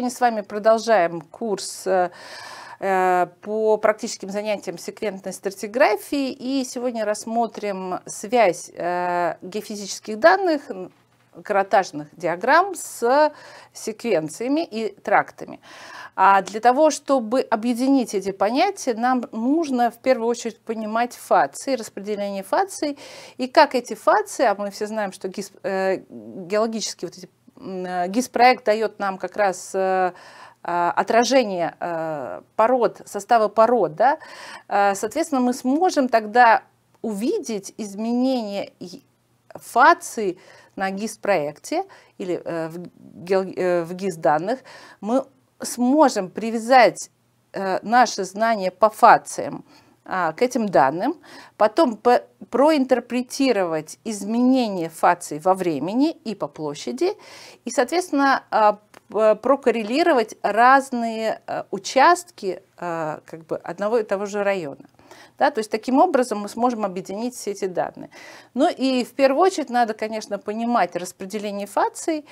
сегодня с вами продолжаем курс э, э, по практическим занятиям секвентной стратиграфии. И сегодня рассмотрим связь э, геофизических данных, каротажных диаграмм с секвенциями и трактами. А для того, чтобы объединить эти понятия, нам нужно в первую очередь понимать фации, распределение фаций, и как эти фации, а мы все знаем, что геологические вот эти Э, ГИС-проект дает нам как раз э, э, отражение пород, состава пород, да, соответственно, мы сможем тогда увидеть изменение фации на ГИС-проекте или в ГИС-данных, мы сможем привязать наши знания по фациям. А, к этим данным, потом проинтерпретировать изменения фаций во времени и по площади, и, соответственно, а, э, прокоррелировать разные э, участки а, как бы, одного и того же района. Да, то есть таким образом мы сможем объединить все эти данные. Ну и в первую очередь надо, конечно, понимать распределение фаций,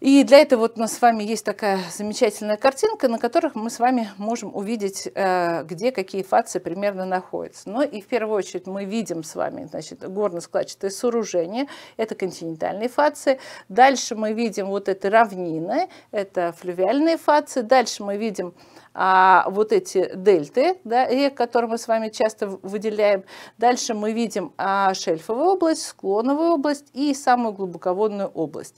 и для этого вот у нас с вами есть такая замечательная картинка, на которых мы с вами можем увидеть, э, где какие фации примерно находятся. Но и в первую очередь мы видим с вами значит, горно-складчатые сооружения, это континентальные фации. Дальше мы видим вот это равнины, это флювиальные фации. Дальше мы видим а, вот эти дельты да, рек, э, которые мы с вами часто выделяем. Дальше мы видим а, шельфовую область, склоновую область и самую глубоководную область.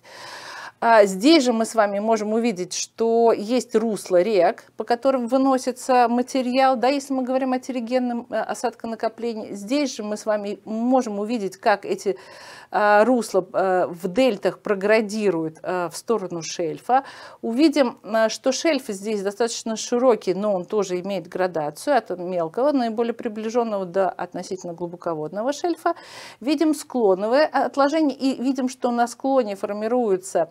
А, здесь же мы с вами можем увидеть, что есть русло рек, по которым выносится материал, да, если мы говорим о терригенном э, осадконакоплении. Здесь же мы с вами можем увидеть, как эти а, русла э, в дельтах проградируют э, в сторону шельфа. Увидим, что шельф здесь достаточно широкий, но он тоже имеет градацию от мелкого, наиболее приближенного до относительно глубоководного шельфа. Видим склоновые отложения и видим, что на склоне формируются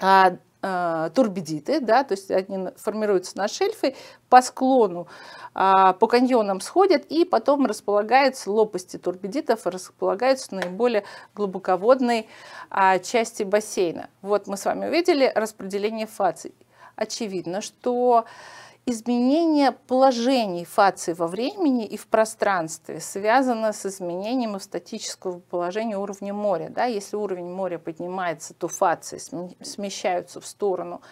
а, а, турбидиты, да, то есть они формируются на шельфе, по склону, а, по каньонам сходят и потом располагаются лопасти турбидитов, располагаются в наиболее глубоководной части бассейна. Вот мы с вами увидели распределение фаций. Очевидно, что изменение положений фации во времени и в пространстве связано с изменением статического положения уровня моря. Да? Если уровень моря поднимается, то фации смещаются в сторону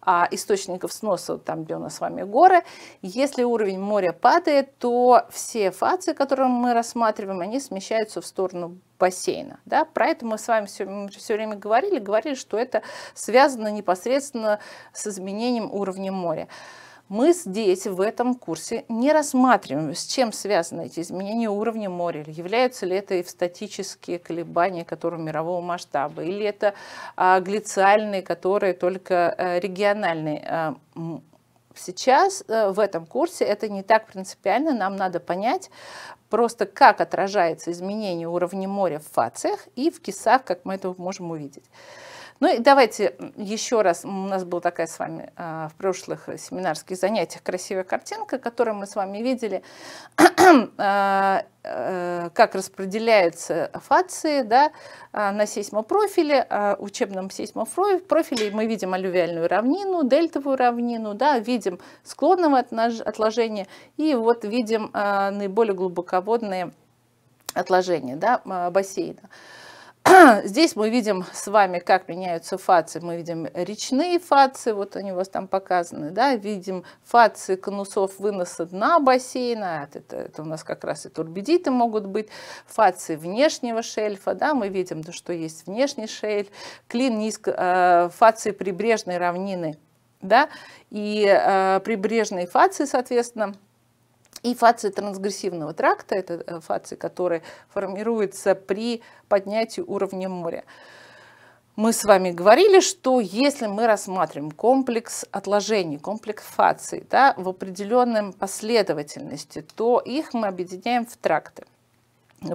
а, источников сноса, там, где у нас с вами горы. Если уровень моря падает, то все фации, которые мы рассматриваем, они смещаются в сторону бассейна. Да? Про это мы с вами все, все время говорили, говорили, что это связано непосредственно с изменением уровня моря мы здесь, в этом курсе, не рассматриваем, с чем связаны эти изменения уровня моря, являются ли это эвстатические колебания, которые мирового масштаба, или это а, глициальные, которые только а, региональные. А, сейчас а, в этом курсе это не так принципиально, нам надо понять, просто как отражается изменение уровня моря в фациях и в кисах, как мы это можем увидеть. Ну и давайте еще раз, у нас была такая с вами а, в прошлых э, семинарских занятиях красивая картинка, которую мы с вами видели, а, э, как распределяются фации да, а, на сейсмопрофиле, учебном сейсмопрофиле. Мы видим алювиальную равнину, дельтовую равнину, да, видим склонного отложения и вот видим наиболее глубоководные отложения да, бассейна. Здесь мы видим с вами, как меняются фации. Мы видим речные фации, вот они у вас там показаны, да, видим фации конусов выноса дна бассейна, а это, это у нас как раз и турбидиты могут быть, фации внешнего шельфа, да, мы видим, что есть внешний шельф, клин низко, э, фации прибрежной равнины, да, и э, прибрежные фации, соответственно, и фации трансгрессивного тракта, это э, фации, которые формируются при поднятии уровня моря. Мы с вами говорили, что если мы рассматриваем комплекс отложений, комплекс фаций да, в определенной последовательности, то их мы объединяем в тракты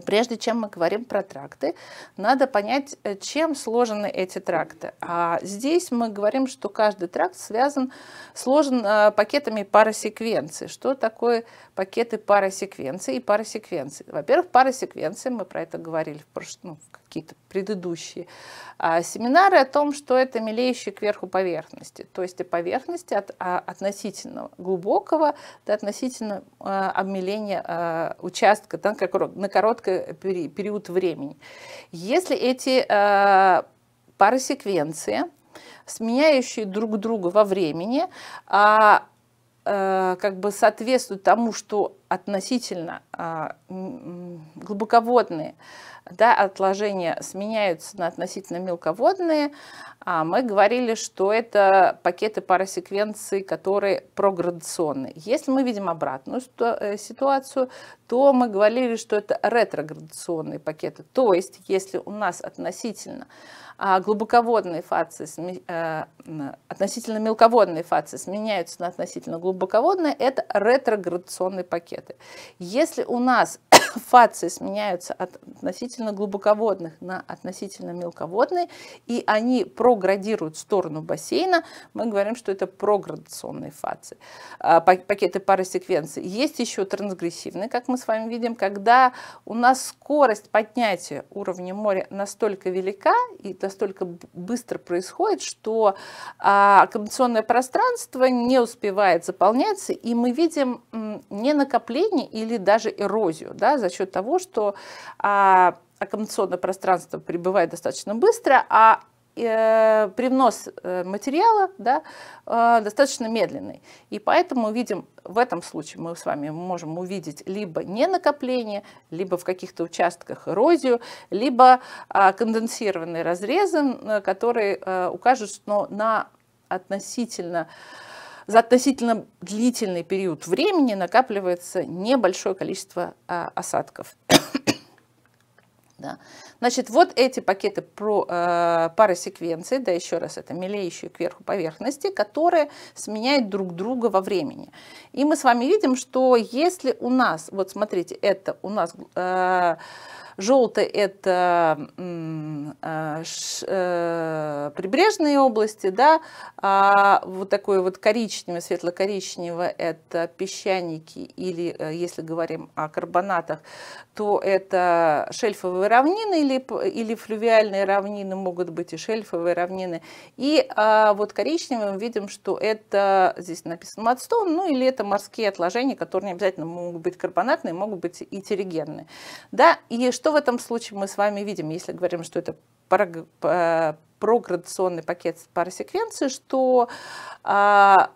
прежде чем мы говорим про тракты, надо понять, э, чем сложены эти тракты. А здесь мы говорим, что каждый тракт связан, сложен э, пакетами парасеквенции. Что такое пакеты парасеквенции и парасеквенции? Во-первых, парасеквенции, мы про это говорили в прошлом, ну, какие-то предыдущие а, семинары о том, что это милеющие кверху поверхности, то есть поверхности от а, относительно глубокого до относительно а, обмеления а, участка да, как, на короткий период времени. Если эти а, парасеквенции, сменяющие друг друга во времени, а, а, как бы соответствуют тому, что относительно а, глубоководные да, отложения сменяются на относительно мелководные, а мы говорили, что это пакеты парасеквенций, которые проградационные. Если мы видим обратную э, ситуацию, то мы говорили, что это ретроградационные пакеты. То есть, если у нас относительно а, глубоководные фации, э, относительно мелководные фации сменяются на относительно глубоководные, это ретроградационные пакеты. Если у нас фации сменяются от относительно глубоководных на относительно мелководные, и они проградируют сторону бассейна, мы говорим, что это проградационные фации, а, пакеты паросеквенции. Есть еще трансгрессивные, как мы с вами видим, когда у нас скорость поднятия уровня моря настолько велика и настолько быстро происходит, что аккомодационное пространство не успевает заполняться, и мы видим не накопление или даже эрозию, да, за счет того, что а, аккомодационное пространство прибывает достаточно быстро, а э, привнос э, материала да, э, достаточно медленный. И поэтому мы видим, в этом случае мы с вами можем увидеть либо не накопление, либо в каких-то участках эрозию, либо э, конденсированные разрезы, которые э, укажут ну, на относительно за относительно длительный период времени накапливается небольшое количество а, осадков. Да. Значит, вот эти пакеты про, э, паросеквенции, да, еще раз, это мелеющие кверху поверхности, которые сменяют друг друга во времени. И мы с вами видим, что если у нас, вот смотрите, это у нас... Э, Желтый – это э, э, прибрежные области, да, а вот такой вот коричневый, светло-коричневый – это песчаники, или, э, если говорим о карбонатах, то это шельфовые равнины или, или флювиальные равнины, могут быть и шельфовые равнины. И а, вот коричневым видим, что это, здесь написано мадстон, ну или это морские отложения, которые не обязательно могут быть карбонатные, могут быть и терригенные. Да, и что что в этом случае мы с вами видим, если говорим, что это э, проградационный пакет парасеквенции, что а,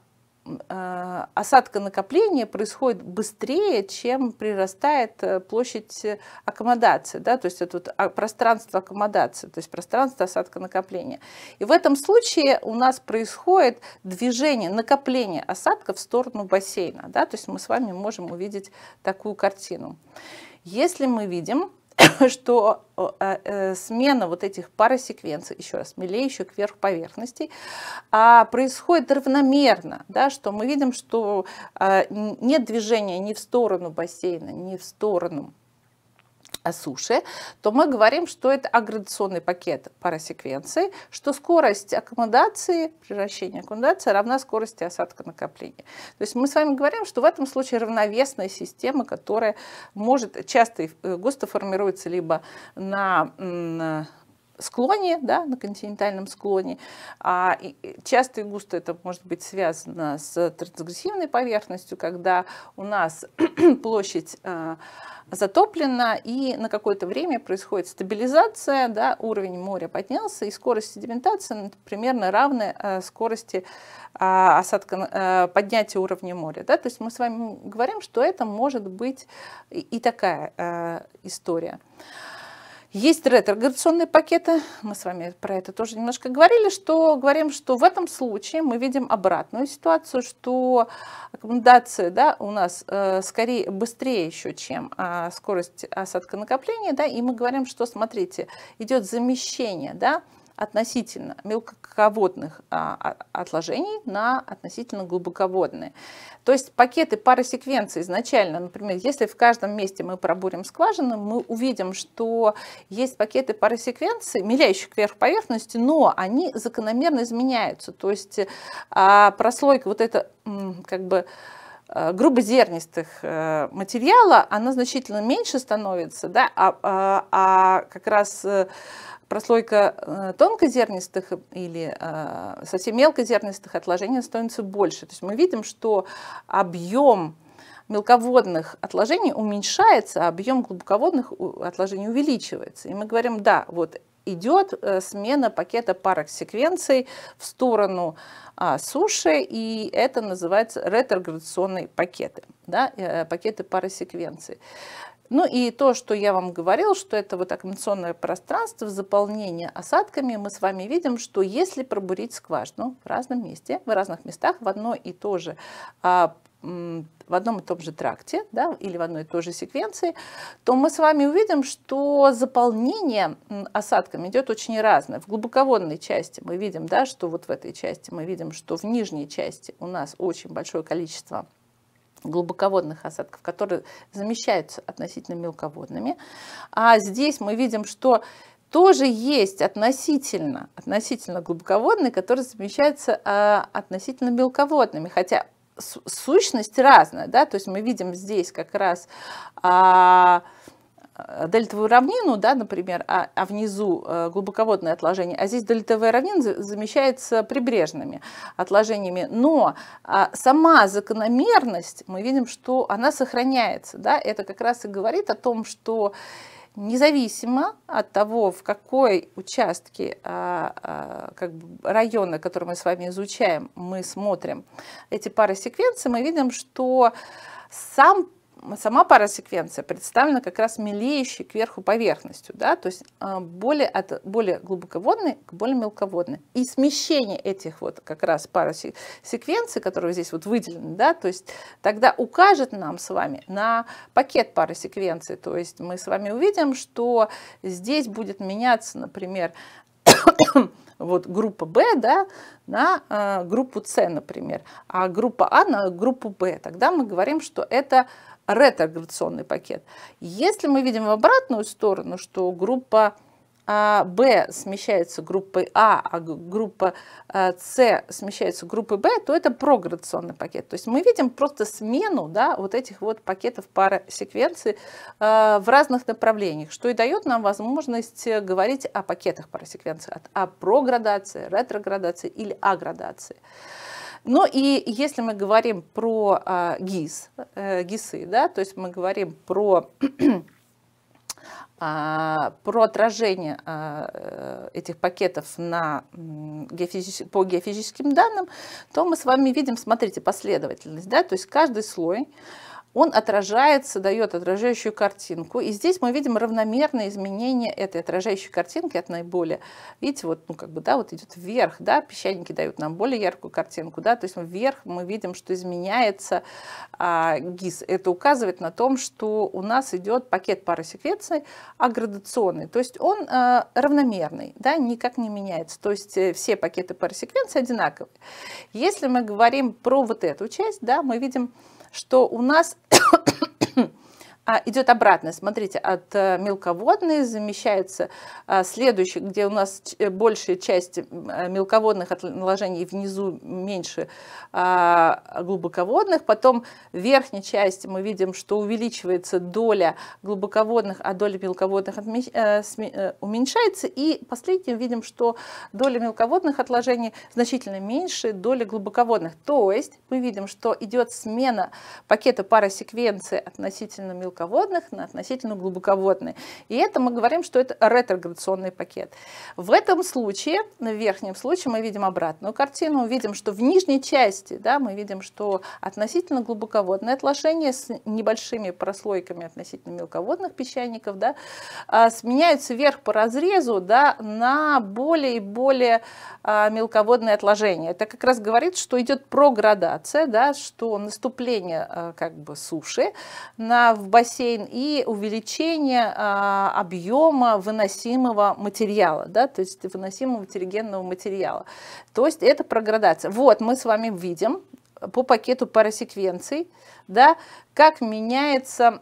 э, осадка накопления происходит быстрее, чем прирастает э, площадь аккомодации, да, то есть это вот а, пространство аккомодации, то есть пространство осадка накопления. И в этом случае у нас происходит движение, накопление осадка в сторону бассейна, да, то есть мы с вами можем увидеть такую картину. Если мы видим, что а, э, смена вот этих парасеквенций, еще раз, милеющих вверх поверхностей, а, происходит равномерно, да, что мы видим, что а, нет движения ни в сторону бассейна, ни в сторону суши, то мы говорим, что это агрегационный пакет парасеквенции, что скорость аккумуляции, превращения аккумуляции, равна скорости осадка накопления. То есть мы с вами говорим, что в этом случае равновесная система, которая может часто э, густо формируется либо на, на склоне, да, на континентальном склоне. А часто и густо это может быть связано с трансгрессивной поверхностью, когда у нас площадь а, затоплена, и на какое-то время происходит стабилизация, да, уровень моря поднялся, и скорость седиментации ну, примерно равна а, скорости а, осадка, э, поднятия уровня моря. Да? То есть мы с вами говорим, что это может быть и такая э, история. Есть ретрогарационные пакеты, мы с вами про это тоже немножко говорили, что говорим, что в этом случае мы видим обратную ситуацию, что аккомодация да, у нас э, скорее быстрее еще, чем э, скорость осадка накопления, да, и мы говорим, что, смотрите, идет замещение, да, относительно мелкоководных а, а, отложений на относительно глубоководные. То есть пакеты паросеквенции изначально, например, если в каждом месте мы пробурим скважину, мы увидим, что есть пакеты паросеквенции, миляющих кверх поверхности, но они закономерно изменяются. То есть а, прослойка вот это как бы э, грубозернистых э, материала, она значительно меньше становится, да, а, а, а как раз э, прослойка э, тонкозернистых э, или э, совсем мелкозернистых отложений становится больше. То есть мы видим, что объем мелководных отложений уменьшается, а объем глубоководных отложений увеличивается. И мы говорим, да, вот идет смена пакета парок секвенций в сторону а, суши, и это называется ретроградационные пакеты, да, пакеты паросеквенций. Ну и то, что я вам говорил, что это вот аккумуляционное пространство, заполнение осадками, мы с вами видим, что если пробурить скважину в разном месте, в разных местах, в одно и то же а, в одном и том же тракте да, или в одной и той же секвенции, то мы с вами увидим, что заполнение осадками идет очень разное. В глубоководной части мы видим, да, что вот в этой части мы видим, что в нижней части у нас очень большое количество глубоководных осадков, которые замещаются относительно мелководными. А здесь мы видим, что тоже есть относительно, относительно глубоководные, которые замещаются а, относительно мелководными, хотя сущность разная, да, то есть мы видим здесь как раз а, Э, дельтовую равнину, да, например, а, а внизу э, глубоководное отложение, а здесь дельтовая равнина замещается прибрежными отложениями. Но а, сама закономерность, мы видим, что она сохраняется. Да? Это как раз и говорит о том, что независимо от того, в какой участке а, а, как бы района, который мы с вами изучаем, мы смотрим эти пары секвенции, мы видим, что сам сама парасеквенция представлена как раз милеющей кверху поверхностью, да, то есть а, более, от более глубоководной к более мелководной. И смещение этих вот как раз парасеквенций, которые здесь вот выделены, да, то есть тогда укажет нам с вами на пакет парасеквенций, то есть мы с вами увидим, что здесь будет меняться, например, вот группа Б да, на э, группу С, например, а группа А на группу Б, тогда мы говорим, что это ретроградационный пакет. Если мы видим в обратную сторону, что группа а, Б смещается группой А, а группа а, С смещается группой Б, то это проградационный пакет. То есть мы видим просто смену да, вот этих вот пакетов пары секвенций а, в разных направлениях, что и дает нам возможность э, говорить о пакетах парасеквенций, о а проградации, ретроградации или аградации. градации ну и если мы говорим про э, ГИС, э, ГИСы, да, то есть мы говорим про а, про отражение а, э, этих пакетов на геофизически, по геофизическим данным, то мы с вами видим, смотрите, последовательность, да, то есть каждый слой он отражается, дает отражающую картинку. И здесь мы видим равномерное изменение этой отражающей картинки от наиболее. Видите, вот, ну, как бы, да, вот идет вверх, да, песчаники дают нам более яркую картинку, да, то есть вверх мы видим, что изменяется а, ГИС. Это указывает на том, что у нас идет пакет паросеквенций аградационный, то есть он а, равномерный, да, никак не меняется, то есть э, все пакеты паросеквенции одинаковые. Если мы говорим про вот эту часть, да, мы видим, что у нас а, идет обратно. Смотрите, от э, мелководной замещается а, следующий, где у нас э, большая часть э, мелководных отложений внизу меньше а, глубоководных. Потом в верхней части мы видим, что увеличивается доля глубоководных, а доля мелководных отмещ... уменьшается. И последним видим, что доля мелководных отложений значительно меньше доли глубоководных. То есть мы видим, что идет смена пакета паросеквенции относительно мелководных мелководных на относительно глубоководные. И это мы говорим, что это ретроградационный пакет. В этом случае, в верхнем случае, мы видим обратную картину, мы видим, что в нижней части, да, мы видим, что относительно глубоководные отложения с небольшими прослойками относительно мелководных песчаников, да, а, сменяются вверх по разрезу, да, на более и более а, мелководные отложения. Это как раз говорит, что идет проградация, да, что наступление а, как бы суши на, в бассейне бассейн и увеличение а, объема выносимого материала, да, то есть выносимого материгенного материала. То есть это проградация. Вот мы с вами видим по пакету парасеквенций, да, как меняется,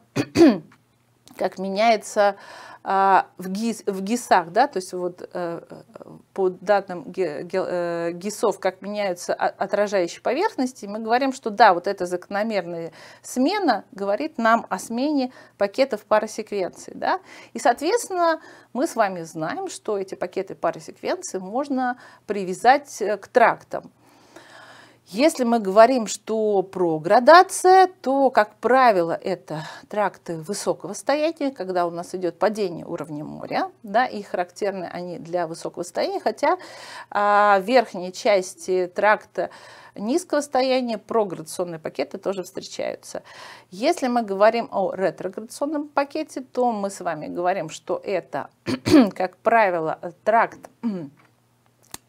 как меняется а, в, ГИС, в ГИСах, да, то есть вот э, э, по данным э, ГИСов, как меняются отражающие поверхности, мы говорим, что да, вот эта закономерная смена говорит нам о смене пакетов парасеквенции, да, и, соответственно, мы с вами знаем, что эти пакеты парасеквенции можно привязать к трактам. Если мы говорим, что про градация, то, как правило, это тракты высокого стояния, когда у нас идет падение уровня моря, да, и характерны они для высокого стояния, хотя а, верхние части тракта низкого стояния проградационные пакеты тоже встречаются. Если мы говорим о ретроградационном пакете, то мы с вами говорим, что это, как правило, тракт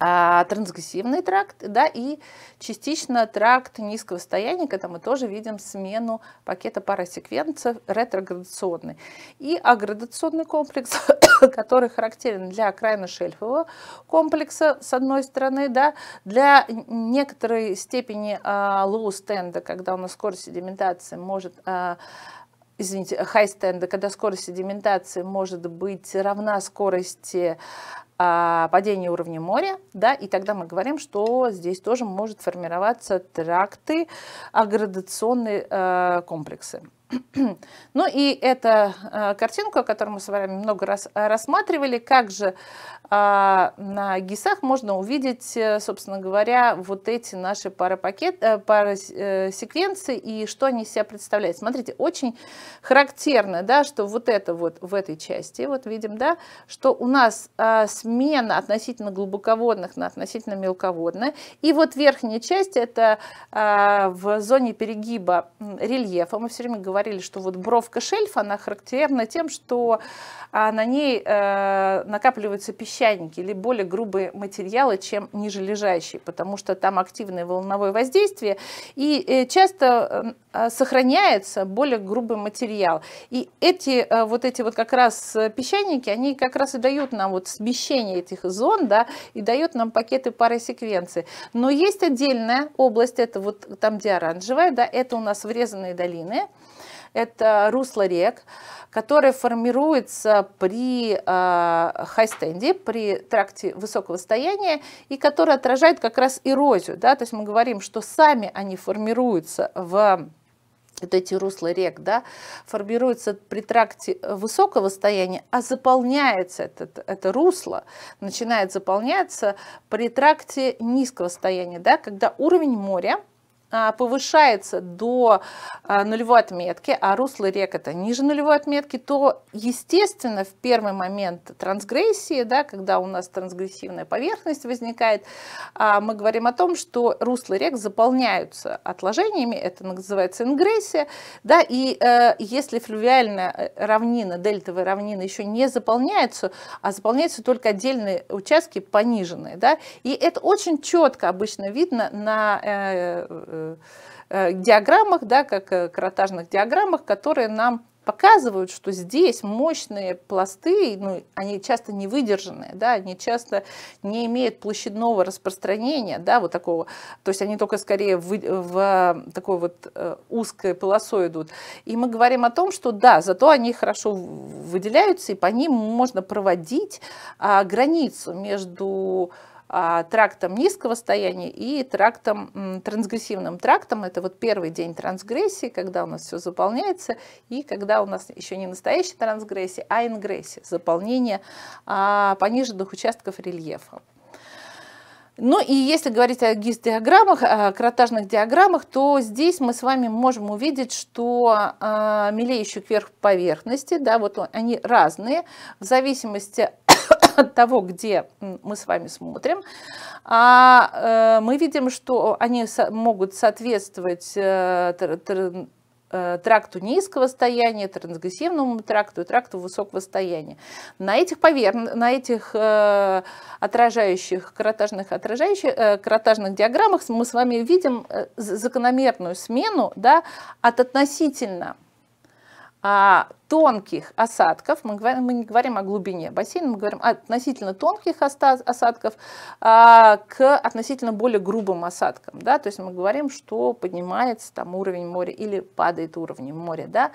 а, трансгрессивный тракт, да, и частично тракт низкого состояния, когда мы тоже видим смену пакета парасеквенцев ретроградационный. И аградационный комплекс, который характерен для окраинно-шельфового комплекса, с одной стороны, да, для некоторой степени лоу-стенда, когда у нас скорость седиментации может а, извините, хай-стенда, когда скорость седиментации может быть равна скорости а, падения уровня моря, да, и тогда мы говорим, что здесь тоже может формироваться тракты, аградационные а, комплексы. Ну и эта э, картинка, которую мы с вами много раз э, рассматривали, как же а, на ГИСах можно увидеть, э, собственно говоря, вот эти наши парапакет, парасеквенции и что они из себя представляют. Смотрите, очень характерно, да, что вот это вот в этой части, вот видим, да, что у нас а, смена относительно глубоководных на относительно мелководные. И вот верхняя часть, это а, в зоне перегиба рельефа, мы все время говорим, говорили, что вот бровка шельфа, она характерна тем, что а, на ней э, накапливаются песчаники или более грубые материалы, чем ниже лежащие, потому что там активное волновое воздействие, и э, часто э, сохраняется более грубый материал. И эти вот эти вот как раз песчаники, они как раз и дают нам вот смещение этих зон, да, и дают нам пакеты пары секвенции. Но есть отдельная область, это вот там, где оранжевая, да, это у нас врезанные долины, это русло рек, которое формируется при э, хайстенде, при тракте высокого стояния, и которое отражает как раз эрозию. Да? То есть мы говорим, что сами они формируются в вот эти русла рек, да, формируются при тракте высокого стояния, а заполняется этот это русло, начинает заполняться при тракте низкого стояния, да, когда уровень моря а, повышается до а, нулевой отметки, а русло рек это ниже нулевой отметки, то, естественно, в первый момент трансгрессии, да, когда у нас трансгрессивная поверхность возникает, а, мы говорим о том, что русло рек заполняются отложениями, это называется ингрессия, да, и э, если флювиальная э, равнина, дельтовая равнина еще не заполняется, а заполняются только отдельные участки пониженные, да, и это очень четко обычно видно на э, Э, э, диаграммах, да, как э, каротажных диаграммах, которые нам показывают, что здесь мощные пласты, ну, они часто не выдержанные, да, они часто не имеют площадного распространения, да, вот такого, то есть они только скорее в, в такой вот узкой полосой идут. И мы говорим о том, что да, зато они хорошо выделяются, и по ним можно проводить а, границу между а, трактом низкого стояния и трактом, трансгрессивным трактом. Это вот первый день трансгрессии, когда у нас все заполняется, и когда у нас еще не настоящая трансгрессия, а ингрессия, заполнение а, пониженных участков рельефа. Ну и если говорить о ГИС-диаграммах, о а, кротажных диаграммах, то здесь мы с вами можем увидеть, что э, мелеющие кверх поверхности, да, вот они разные, в зависимости от того, где мы с вами смотрим, а э, мы видим, что они могут соответствовать э, э, тракту низкого стояния, трансгрессивному тракту и тракту высокого стояния. На этих, повер... на этих э, отражающих, каротажных, отражающих, э, каротажных диаграммах мы с вами видим закономерную смену да, от относительно а, тонких осадков, мы, говорим, мы не говорим о глубине бассейна, мы говорим относительно тонких осадков а, к относительно более грубым осадкам. Да? То есть мы говорим, что поднимается там уровень моря или падает уровень моря. Да?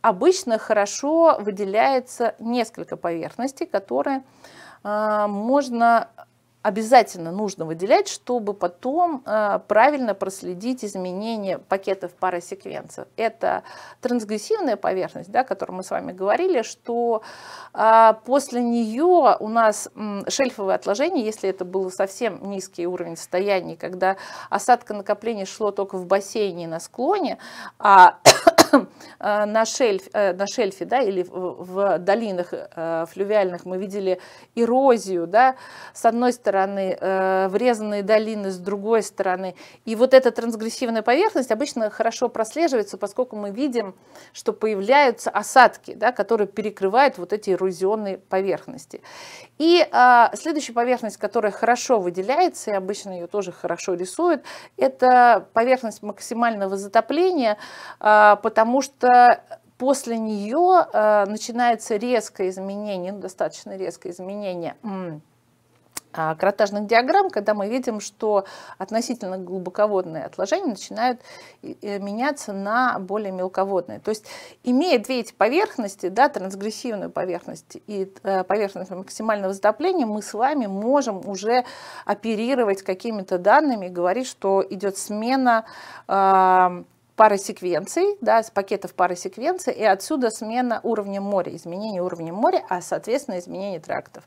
Обычно хорошо выделяется несколько поверхностей, которые а, можно обязательно нужно выделять, чтобы потом э, правильно проследить изменения пакетов парасеквенцев. Это трансгрессивная поверхность, да, о которой мы с вами говорили, что а, после нее у нас шельфовые отложения, если это был совсем низкий уровень состояния, когда осадка накопления шло только в бассейне на склоне, а А, на, шельф, э, на шельфе да, или в, в долинах э, флювиальных мы видели эрозию, да, с одной стороны э, врезанные долины, с другой стороны. И вот эта трансгрессивная поверхность обычно хорошо прослеживается, поскольку мы видим, что появляются осадки, да, которые перекрывают вот эти эрозионные поверхности. И э, следующая поверхность, которая хорошо выделяется, и обычно ее тоже хорошо рисуют, это поверхность максимального затопления, э, потому потому что после нее э, начинается резкое изменение, ну, достаточно резкое изменение а, кротажных диаграмм, когда мы видим, что относительно глубоководные отложения начинают меняться на более мелководные. То есть, имея две эти поверхности, да, трансгрессивную поверхность и э, поверхность максимального затопления, мы с вами можем уже оперировать какими-то данными и говорить, что идет смена а, пара секвенций, да, с пакетов пара секвенций, и отсюда смена уровня моря, изменение уровня моря, а, соответственно, изменение трактов.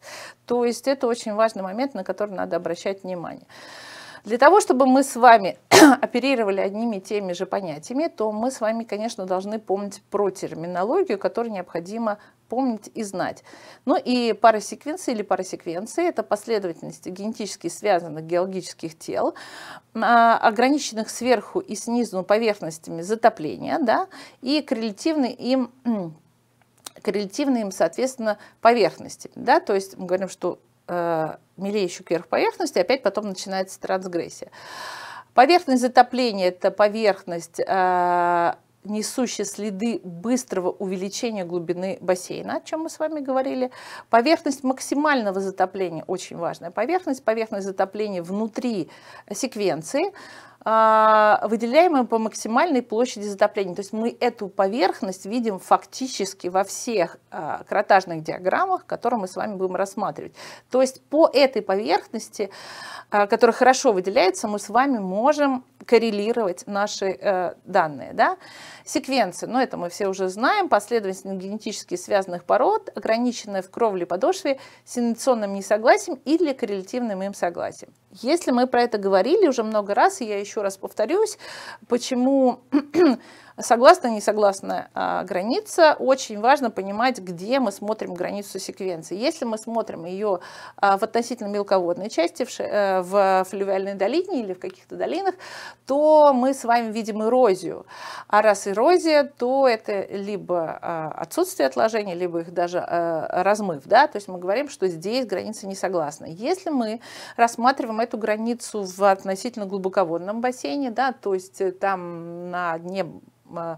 То есть это очень важный момент, на который надо обращать внимание. Для того, чтобы мы с вами оперировали одними и теми же понятиями, то мы с вами, конечно, должны помнить про терминологию, которая необходима помнить и знать. Ну и парасеквенции или парасеквенции – это последовательности генетически связанных геологических тел, а, ограниченных сверху и снизу поверхностями затопления, да, и коррелятивны им коррелятивны им, соответственно, поверхности. Да? То есть мы говорим, что э, милеющую кверх поверхности, опять потом начинается трансгрессия. Поверхность затопления – это поверхность э, несущие следы быстрого увеличения глубины бассейна, о чем мы с вами говорили. Поверхность максимального затопления, очень важная поверхность, поверхность затопления внутри секвенции, а, выделяемая по максимальной площади затопления. То есть мы эту поверхность видим фактически во всех а, кротажных диаграммах, которые мы с вами будем рассматривать. То есть по этой поверхности, а, которая хорошо выделяется, мы с вами можем коррелировать наши э, данные. Да? Секвенции, ну это мы все уже знаем, последовательность генетически связанных пород, ограниченная в кровле подошве синационным несогласием или коррелятивным им согласием. Если мы про это говорили уже много раз, и я еще раз повторюсь, почему согласно не согласно а, граница, очень важно понимать, где мы смотрим границу секвенции. Если мы смотрим ее а, в относительно мелководной части, в, а, в флювиальной долине или в каких-то долинах, то мы с вами видим эрозию. А раз эрозия, то это либо а, отсутствие отложений, либо их даже а, размыв. Да? То есть мы говорим, что здесь граница не согласна. Если мы рассматриваем эту границу в относительно глубоководном бассейне, да, то есть э, там на дне Э,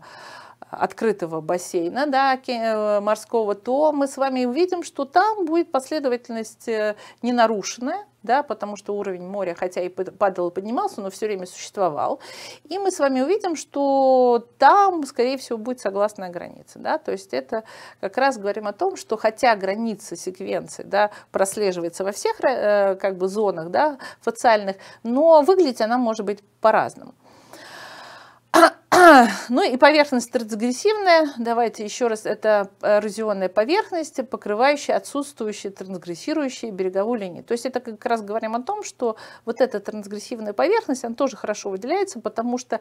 открытого бассейна да, э, морского, то мы с вами увидим, что там будет последовательность э, не нарушенная, да, потому что уровень моря, хотя и падал и поднимался, но все время существовал. И мы с вами увидим, что там, скорее всего, будет согласная граница. Да? То есть это как раз говорим о том, что хотя граница секвенции да, прослеживается во всех как бы, зонах да, фациальных, но выглядеть она может быть по-разному. Ну и поверхность трансгрессивная. Давайте еще раз. Это эрозионная поверхность, покрывающая отсутствующие трансгрессирующие береговую линию. То есть это как раз говорим о том, что вот эта трансгрессивная поверхность, она тоже хорошо выделяется, потому что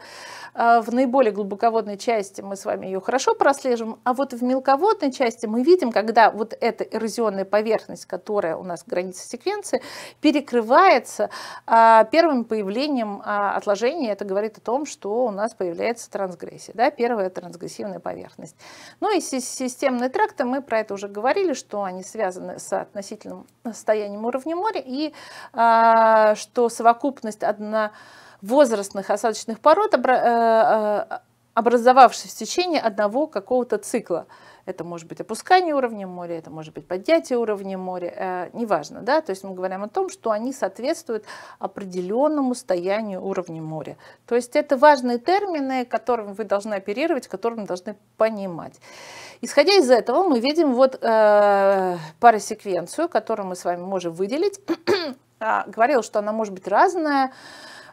а, в наиболее глубоководной части мы с вами ее хорошо прослеживаем, а вот в мелководной части мы видим, когда вот эта эрозионная поверхность, которая у нас граница секвенции, перекрывается а, первым появлением а, отложения. Это говорит о том, что у нас появляется трансгрессии, Да? Первая – трансгрессивная поверхность. Ну и системные тракты, мы про это уже говорили, что они связаны с относительным состоянием уровня моря, и а, что совокупность одновозрастных осадочных пород э, а, образовавшихся в течение одного какого-то цикла – это может быть опускание уровня моря, это может быть поднятие уровня моря, э, неважно, да, то есть мы говорим о том, что они соответствуют определенному состоянию уровня моря. То есть это важные термины, которым вы должны оперировать, которым должны понимать. Исходя из этого, мы видим вот э, паросеквенцию, которую мы с вами можем выделить. А, говорил, что она может быть разная,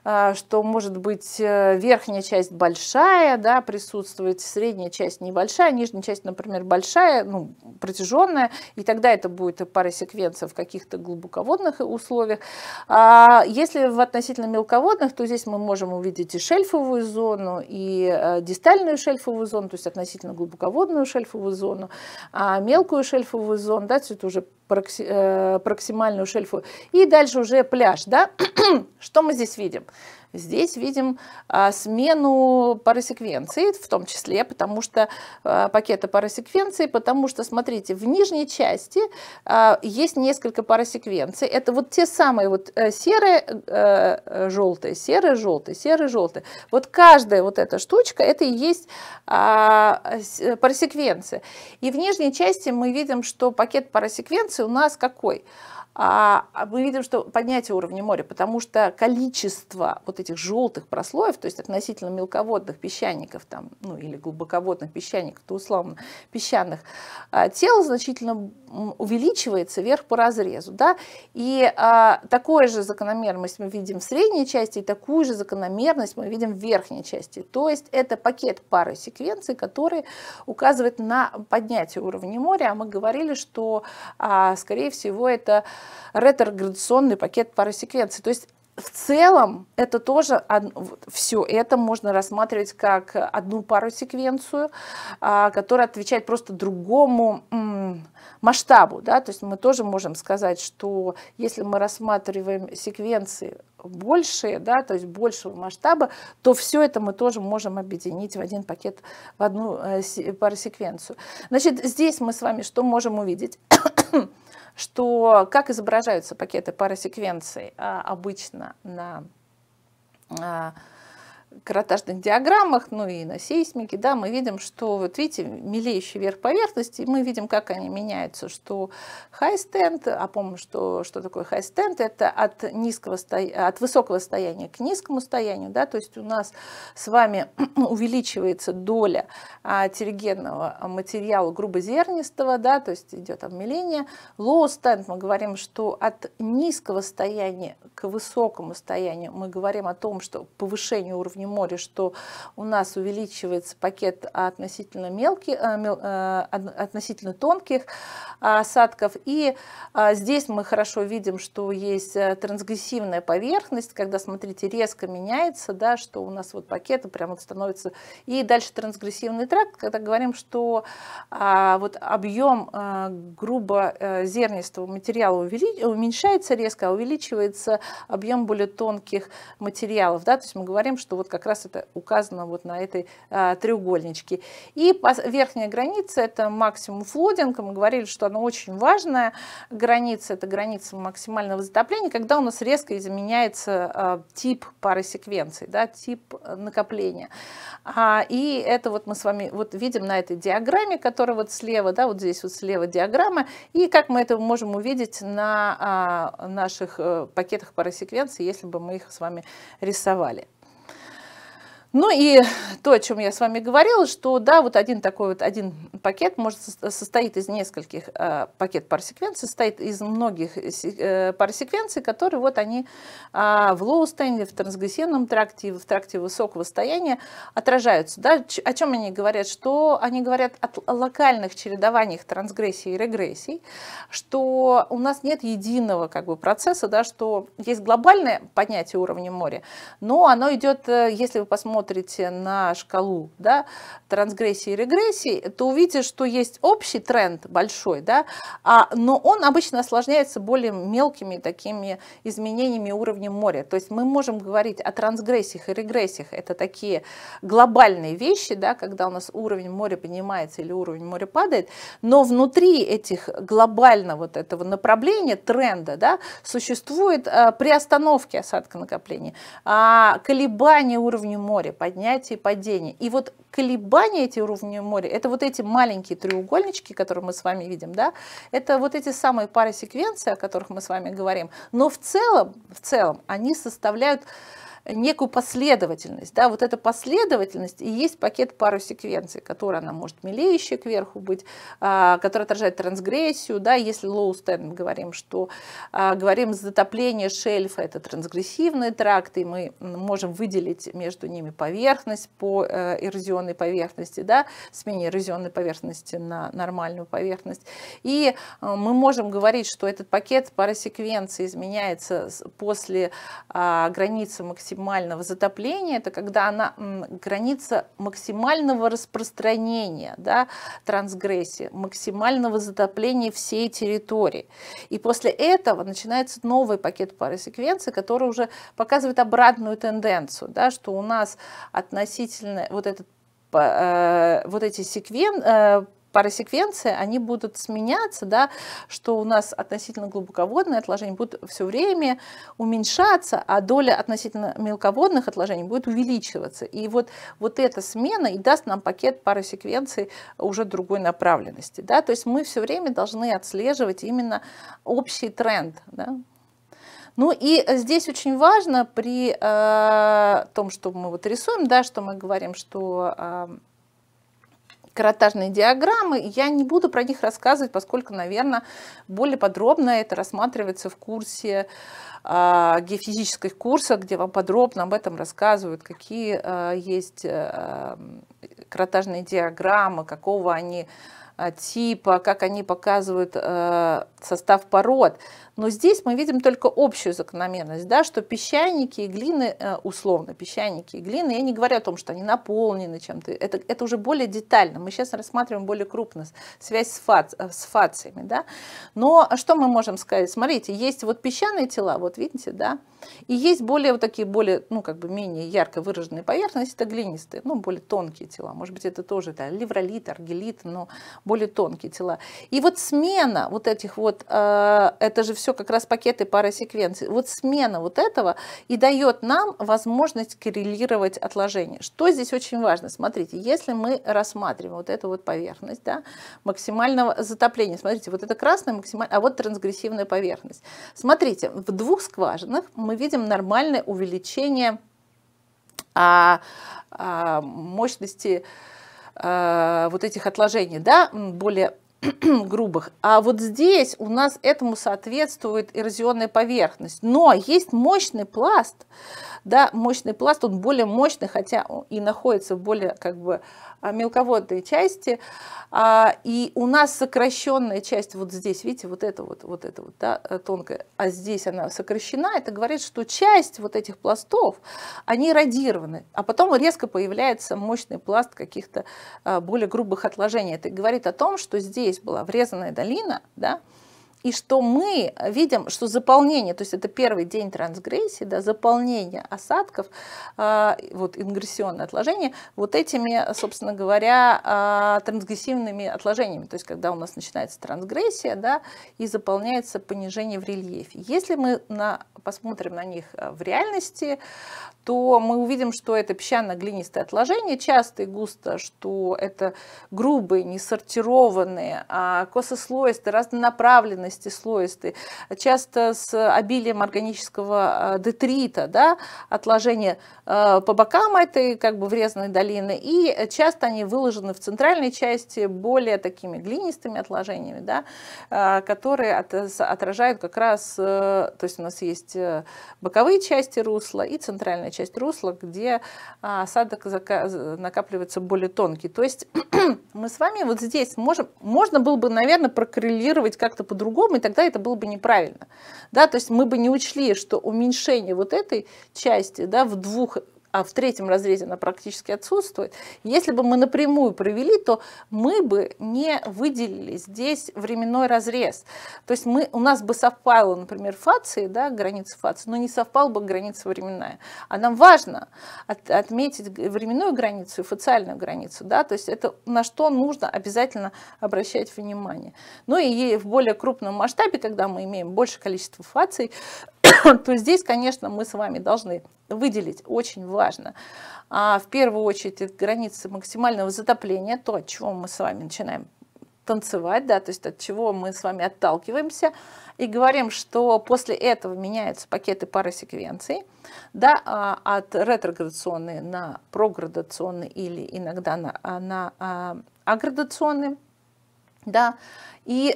а, что может быть э, верхняя часть большая, да, присутствует, средняя часть небольшая, нижняя часть, например, большая, ну, протяженная, и тогда это будет пара секвенций в каких-то глубоководных условиях. А если в относительно мелководных, то здесь мы можем увидеть и шельфовую зону, и э, дистальную шельфовую зону, то есть относительно глубоководную шельфовую зону, а мелкую шельфовую зону, да, это уже прокси э, проксимальную шельфу, и дальше уже пляж, да, что мы здесь видим? Здесь видим а, смену парасеквенции, в том числе, потому что а, пакета парасеквенции, потому что, смотрите, в нижней части а, есть несколько парасеквенций. Это вот те самые вот э, серые, э, э, желтые, серые, желтые, серые, желтые. Вот каждая вот эта штучка, это и есть а, парасеквенция. И в нижней части мы видим, что пакет парасеквенции у нас Какой? А, а мы видим, что поднятие уровня моря, потому что количество вот этих желтых прослоев, то есть относительно мелководных песчаников, там, ну или глубоководных песчаников, то условно песчаных а, тело значительно увеличивается вверх по разрезу. Да? И а, такую же закономерность мы видим в средней части, и такую же закономерность мы видим в верхней части. То есть это пакет пары секвенций, которые указывают на поднятие уровня моря. А мы говорили, что, а, скорее всего, это ретроградационный пакет парасеквенции. То есть в целом это тоже все это можно рассматривать как одну пару секвенцию, а, которая отвечает просто другому масштабу. Да? То есть мы тоже можем сказать, что если мы рассматриваем секвенции большие, да, то есть большего масштаба, то все это мы тоже можем объединить в один пакет, в одну э, паросеквенцию. Значит, здесь мы с вами что можем увидеть? что как изображаются пакеты парасеквенций а, обычно на а, каротажных диаграммах, ну и на сейсмике, да, мы видим, что, вот видите, милеющий верх поверхности, мы видим, как они меняются, что high stand, а помню, что, что такое high stand, это от, низкого, от высокого стояния к низкому стоянию, да, то есть у нас с вами увеличивается доля а, терригенного материала грубозернистого, да, то есть идет обмеление, low stand, мы говорим, что от низкого стояния к высокому стоянию, мы говорим о том, что повышение уровня Верхнем море, что у нас увеличивается пакет относительно мелких, э, э, относительно тонких э, осадков. И здесь мы хорошо видим, что есть трансгрессивная поверхность, когда, смотрите, резко меняется, да, что у нас вот пакеты прямо вот становятся. И дальше трансгрессивный тракт, когда говорим, что вот объем грубо зернистого материала уменьшается резко, а увеличивается объем более тонких материалов. Да? То есть мы говорим, что вот как раз это указано вот на этой а, треугольничке. И верхняя граница это максимум флодинга, мы говорили, что она очень важная граница, это граница максимального затопления, когда у нас резко изменяется а, тип пары да, тип накопления. А, и это вот мы с вами вот видим на этой диаграмме, которая вот слева, да, вот здесь вот слева диаграмма, и как мы это можем увидеть на а, наших э, пакетах парасеквенции, если бы мы их с вами рисовали. Ну и то, о чем я с вами говорила, что да, вот один такой вот один пакет может состоит из нескольких э, пакет пар секвенций, состоит из многих э, пар секвенций, которые вот они э, в лоу-стенде, в трансгрессивном тракте, в тракте высокого стояния отражаются. Да? Ч о чем они говорят? Что они говорят о локальных чередованиях трансгрессии и регрессии, что у нас нет единого как бы процесса, да, что есть глобальное поднятие уровня моря, но оно идет, э, если вы посмотрите посмотрите на шкалу да, трансгрессии и регрессии, то увидите, что есть общий тренд большой, да, а, но он обычно осложняется более мелкими такими изменениями уровня моря. То есть мы можем говорить о трансгрессиях и регрессиях. Это такие глобальные вещи, да, когда у нас уровень моря поднимается или уровень моря падает, но внутри этих глобально вот этого направления, тренда, да, существует а, приостановки осадка накопления, а, колебания уровня моря, моря, поднятие и падение. И вот колебания эти уровней моря, это вот эти маленькие треугольнички, которые мы с вами видим, да, это вот эти самые пары секвенций о которых мы с вами говорим. Но в целом, в целом они составляют некую последовательность. Да, вот эта последовательность и есть пакет пары секвенций, которая она может милеющая кверху быть, а, которая отражает трансгрессию. Да, если low stand говорим, что а, говорим затопление шельфа, это трансгрессивные тракты, и мы можем выделить между ними поверхность по э, эрозионной поверхности, да, смене эрозионной поверхности на нормальную поверхность. И э, мы можем говорить, что этот пакет парасеквенции изменяется после а, границы максимальной максимального затопления, это когда она граница максимального распространения, да, трансгрессии, максимального затопления всей территории. И после этого начинается новый пакет пары секвенции, который уже показывает обратную тенденцию, да, что у нас относительно вот этот э, вот эти секвен, э, парасеквенции, они будут сменяться, да, что у нас относительно глубоководные отложения будут все время уменьшаться, а доля относительно мелководных отложений будет увеличиваться. И вот, вот эта смена и даст нам пакет парасеквенций уже другой направленности. Да? То есть мы все время должны отслеживать именно общий тренд. Да? Ну и здесь очень важно при э, том, что мы вот рисуем, да, что мы говорим, что э, каротажные диаграммы. Я не буду про них рассказывать, поскольку, наверное, более подробно это рассматривается в курсе а, геофизических курсов, где вам подробно об этом рассказывают, какие а, есть э, каротажные диаграммы, какого они а, типа, как они показывают э, состав пород. Но здесь мы видим только общую закономерность, да, что песчаники и глины, э, условно, песчаники и глины, я не говорю о том, что они наполнены чем-то, это, это уже более детально, мы сейчас рассматриваем более крупно связь с, фац, э, с фациями, да. Но что мы можем сказать? Смотрите, есть вот песчаные тела, вот видите, да, и есть более вот такие, более, ну, как бы менее ярко выраженные поверхности, это глинистые, ну, более тонкие тела, может быть, это тоже, да, левролит, аргелит, но более тонкие тела. И вот смена вот этих вот вот э, это же все как раз пакеты парасеквенций. Вот смена вот этого и дает нам возможность коррелировать отложения. Что здесь очень важно? Смотрите, если мы рассматриваем вот эту вот поверхность, да, максимального затопления, смотрите, вот это красная максимальная, а вот трансгрессивная поверхность. Смотрите, в двух скважинах мы видим нормальное увеличение а, а, мощности э, вот этих отложений, да, более грубых. А вот здесь у нас этому соответствует эрозионная поверхность. Но есть мощный пласт, да, мощный пласт, он более мощный, хотя и находится в более как бы а, мелководной части, а, и у нас сокращенная часть вот здесь, видите, вот это вот, вот это вот, да, э, тонкая, а здесь она сокращена, это говорит, что часть вот этих пластов, они радированы, а потом резко появляется мощный пласт каких-то а, более грубых отложений, это говорит о том, что здесь была врезанная долина, да, и что мы видим, что заполнение, то есть это первый день трансгрессии, да, заполнение осадков, а, вот ингрессионное отложения, вот этими, собственно говоря, а, трансгрессивными отложениями, то есть когда у нас начинается трансгрессия, да, и заполняется понижение в рельефе. Если мы на, посмотрим на них а, в реальности, то мы увидим, что это песчано глинистые отложения, часто и густо, что это грубые, несортированные, косослоистые, разнонаправленные, слоености, слоистые, часто с обилием органического э, детрита, да, отложения э, по бокам этой как бы врезанной долины, и часто они выложены в центральной части более такими глинистыми отложениями, да, э, которые отражают как раз, то есть у нас есть боковые части русла и центральная часть русла, где осадок накапливается более тонкий. То есть мы с вами вот здесь можем, можно было бы, наверное, прокоррелировать как-то по-другому, другому и тогда это было бы неправильно. Да, то есть мы бы не учли, что уменьшение вот этой части да, в двух а в третьем разрезе она практически отсутствует, если бы мы напрямую провели, то мы бы не выделили здесь временной разрез. То есть мы, у нас бы совпало, например, фации, да, граница фации, но не совпала бы граница временная. А нам важно от, отметить временную границу и фациальную границу. Да, то есть это на что нужно обязательно обращать внимание. Ну и в более крупном масштабе, когда мы имеем больше количество фаций, то здесь, конечно, мы с вами должны выделить очень важно. А в первую очередь границы максимального затопления, то, от чего мы с вами начинаем танцевать, да, то есть от чего мы с вами отталкиваемся и говорим, что после этого меняются пакеты парасеквенций, да, а, от ретроградационной на проградационной или иногда на, а, на а, аградационной, да, и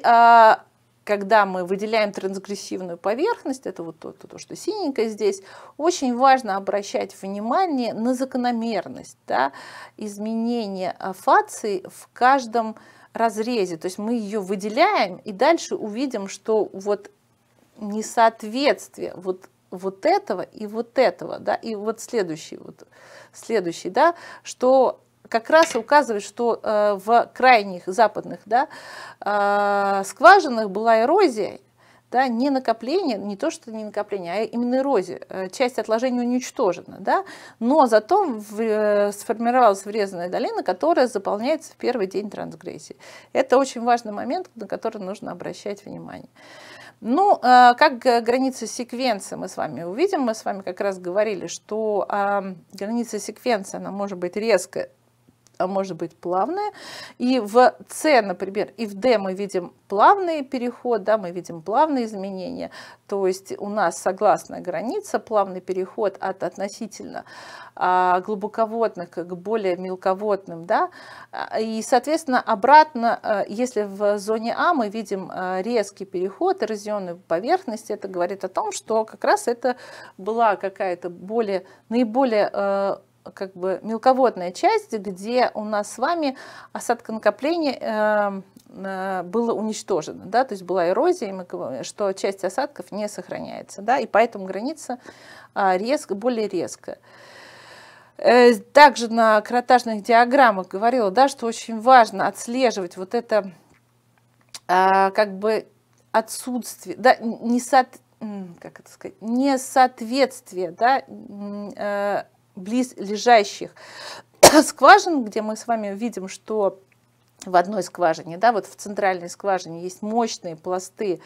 когда мы выделяем трансгрессивную поверхность, это вот то, то, что синенькое здесь, очень важно обращать внимание на закономерность да, изменения а, фации в каждом разрезе. То есть мы ее выделяем и дальше увидим, что вот несоответствие вот вот этого и вот этого, да, и вот следующий, вот следующий, да, что как раз указывает, что э, в крайних западных да, э, скважинах была эрозия, да, не накопление, не то, что не накопление, а именно эрозия. Э, часть отложений уничтожена, да, но зато в, э, сформировалась врезанная долина, которая заполняется в первый день трансгрессии. Это очень важный момент, на который нужно обращать внимание. Ну, э, как граница секвенции мы с вами увидим, мы с вами как раз говорили, что э, граница секвенции, она может быть резко а может быть плавная. И в С, например, и в д мы видим плавный переход, да, мы видим плавные изменения. То есть у нас согласная граница, плавный переход от относительно а, глубоководных к более мелководным. Да? А, и, соответственно, обратно, э, если в зоне А мы видим э, резкий переход, эрозионную поверхности, это говорит о том, что как раз это была какая-то более, наиболее э, как бы мелководная часть, где у нас с вами осадка накопления эм, э, было уничтожено, да, то есть была эрозия, и мы говорим, что часть осадков не сохраняется, да, и поэтому граница а, резко, более резко. Э, также на кротажных диаграммах говорила, да, что очень важно отслеживать вот это а, как бы отсутствие, да, не, как это сказать, несоответствие да, э, близ лежащих скважин, где мы с вами видим, что в одной скважине, да, вот в центральной скважине есть мощные пласты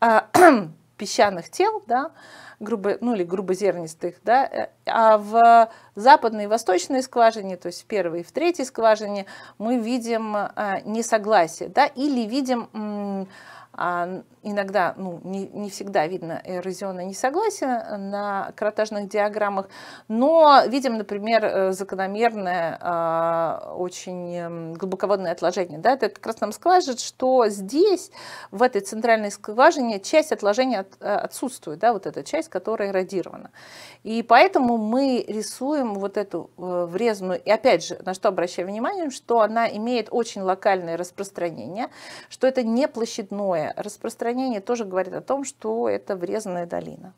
а, песчаных тел, да, грубо, ну или грубозернистых, да, э, а в западной и восточной скважине, то есть в первой и в третьей скважине мы видим а, несогласие, да, или видим а, иногда, ну, не, не всегда видно эрозионное несогласие на кратажных диаграммах, но видим, например, э, закономерное а, очень эм, глубоководное отложение. Да? Это как раз нам скажет, что здесь, в этой центральной скважине, часть отложения от, э, отсутствует, да, вот эта часть, которая эродирована. И поэтому мы рисуем вот эту э, врезанную, и опять же, на что обращаем внимание, что она имеет очень локальное распространение, что это не площадное распространение тоже говорит о том, что это врезанная долина.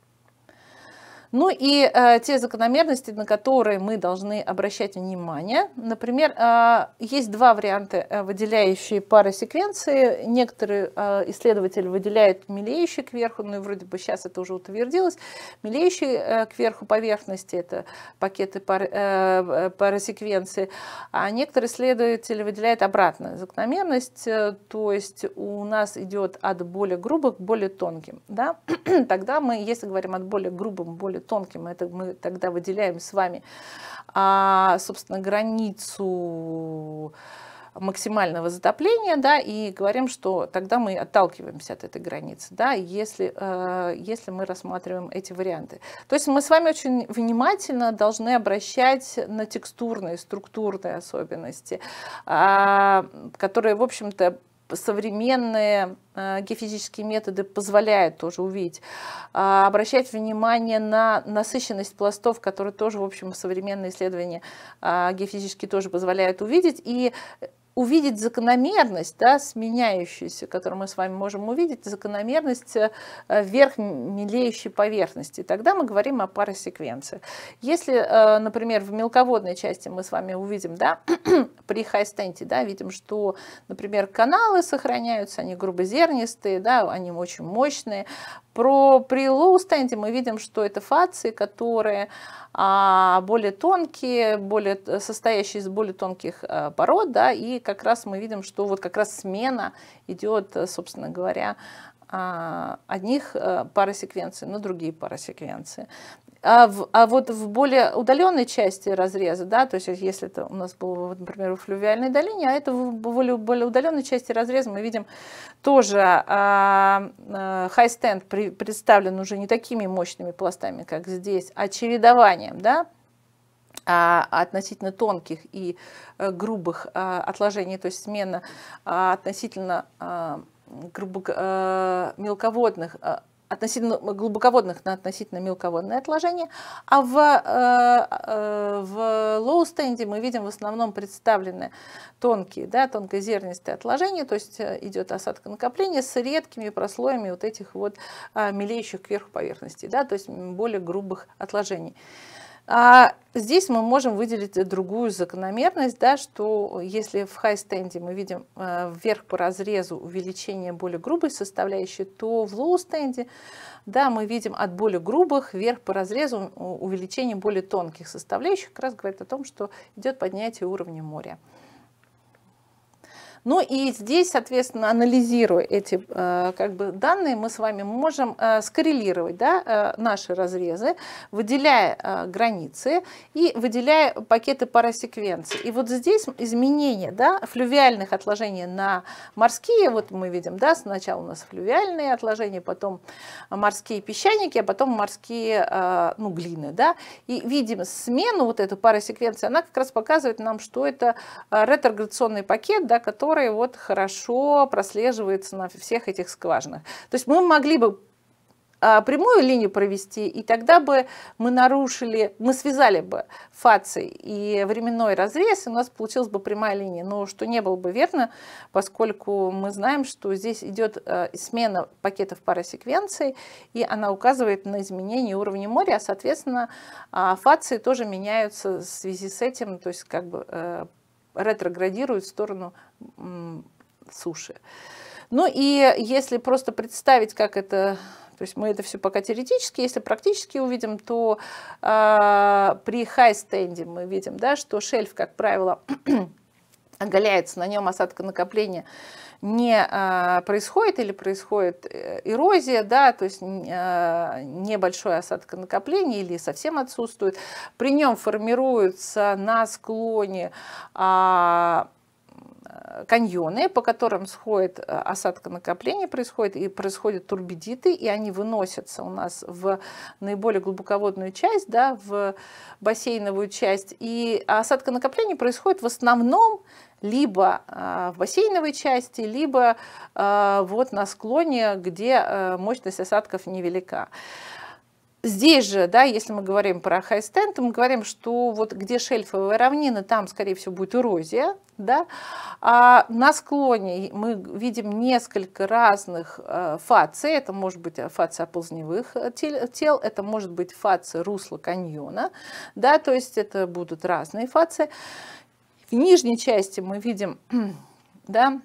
Ну и э, те закономерности, на которые мы должны обращать внимание. Например, э, есть два варианта, э, выделяющие пары секвенции. Некоторые э, исследователи выделяют милеющий кверху, ну и вроде бы сейчас это уже утвердилось. Милеющий э, кверху поверхности – это пакеты пар, э, э парасеквенции. А некоторые исследователи выделяют обратную закономерность, э, то есть у нас идет от более грубых к более тонким. Да? Тогда мы, если говорим от более грубым к более более тонким, это мы тогда выделяем с вами, а, собственно, границу максимального затопления, да, и говорим, что тогда мы отталкиваемся от этой границы, да, если, э, если мы рассматриваем эти варианты. То есть мы с вами очень внимательно должны обращать на текстурные, структурные особенности, э, которые, в общем-то, современные э, геофизические методы позволяют тоже увидеть. А, обращать внимание на насыщенность пластов, которые тоже, в общем, современные исследования а, геофизические тоже позволяют увидеть. И увидеть закономерность, да, сменяющуюся, которую мы с вами можем увидеть, закономерность э, вверх мелеющей поверхности. Тогда мы говорим о парасеквенции. Если, э, например, в мелководной части мы с вами увидим, да, при хайстенте, да, видим, что, например, каналы сохраняются, они грубозернистые, да, они очень мощные, про, при лоу мы видим, что это фации, которые а, более тонкие, более, состоящие из более тонких э, пород, да, и как раз мы видим, что вот как раз смена идет, э, собственно говоря, а, одних э, паросеквенций на другие паросеквенции. А, в, а вот в более удаленной части разреза, да, то есть если это у нас было, например, в флювиальной долине, а это в более, более удаленной части разреза мы видим тоже хай-стенд а, а, представлен уже не такими мощными пластами, как здесь, а чередованием, да, а, относительно тонких и э, грубых а, отложений, то есть смена а, относительно грубо, э, мелководных относительно глубоководных на относительно мелководные отложения, а в, э, э, в лоу-стенде мы видим в основном представлены тонкие, да, тонкозернистые отложения, то есть э, идет осадка накопления с редкими прослоями вот этих вот э, а, милеющих кверху поверхностей, да, то есть более грубых отложений. А здесь мы можем выделить другую закономерность, да, что если в хай-стенде мы видим э, вверх по разрезу увеличение более грубой составляющей, то в лоу-стенде да, мы видим от более грубых вверх по разрезу увеличение более тонких составляющих, как раз говорит о том, что идет поднятие уровня моря. Ну и здесь, соответственно, анализируя эти э, как бы, данные, мы с вами можем э, скоррелировать да, э, наши разрезы, выделяя границы и выделяя пакеты парасеквенции. И вот здесь изменение да, флювиальных отложений на морские, вот мы видим, да, сначала у нас флювиальные отложения, потом морские песчаники, а потом морские ну, глины. Да, и видим смену, вот эту парасеквенцию, она как раз показывает нам, что это ретрограционный пакет, да, который который вот хорошо прослеживается на всех этих скважинах. То есть мы могли бы а, прямую линию провести, и тогда бы мы нарушили, мы связали бы фаций и временной разрез, и у нас получилась бы прямая линия, но что не было бы верно, поскольку мы знаем, что здесь идет а, смена пакетов парасеквенций, и она указывает на изменение уровня моря, а соответственно а, фации тоже меняются в связи с этим, то есть как бы э, ретроградирует в сторону суши. Ну и если просто представить, как это, то есть мы это все пока теоретически, если практически увидим, то э, при хай-стенде мы видим, да, что шельф, как правило, оголяется, на нем осадка накопления не э, происходит или происходит э, эрозия, да, то есть э, а, небольшой осадка накопления или совсем отсутствует. При нем формируются на склоне э, каньоны, по которым сходит э, осадка накопления, происходит, и происходят турбидиты, и они выносятся у нас в наиболее глубоководную часть, да, в бассейновую часть. И осадка накопления происходит в основном либо э, в бассейновой части, либо э, вот на склоне, где мощность осадков невелика. Здесь же, да, если мы говорим про хайстенд, то мы говорим, что вот где шельфовая равнина, там, скорее всего, будет эрозия, да. А на склоне мы видим несколько разных э, фаций. Это может быть э, фация ползневых э, тел, это может быть фация русла каньона, да, то есть это будут разные фации. В нижней части мы видим, да,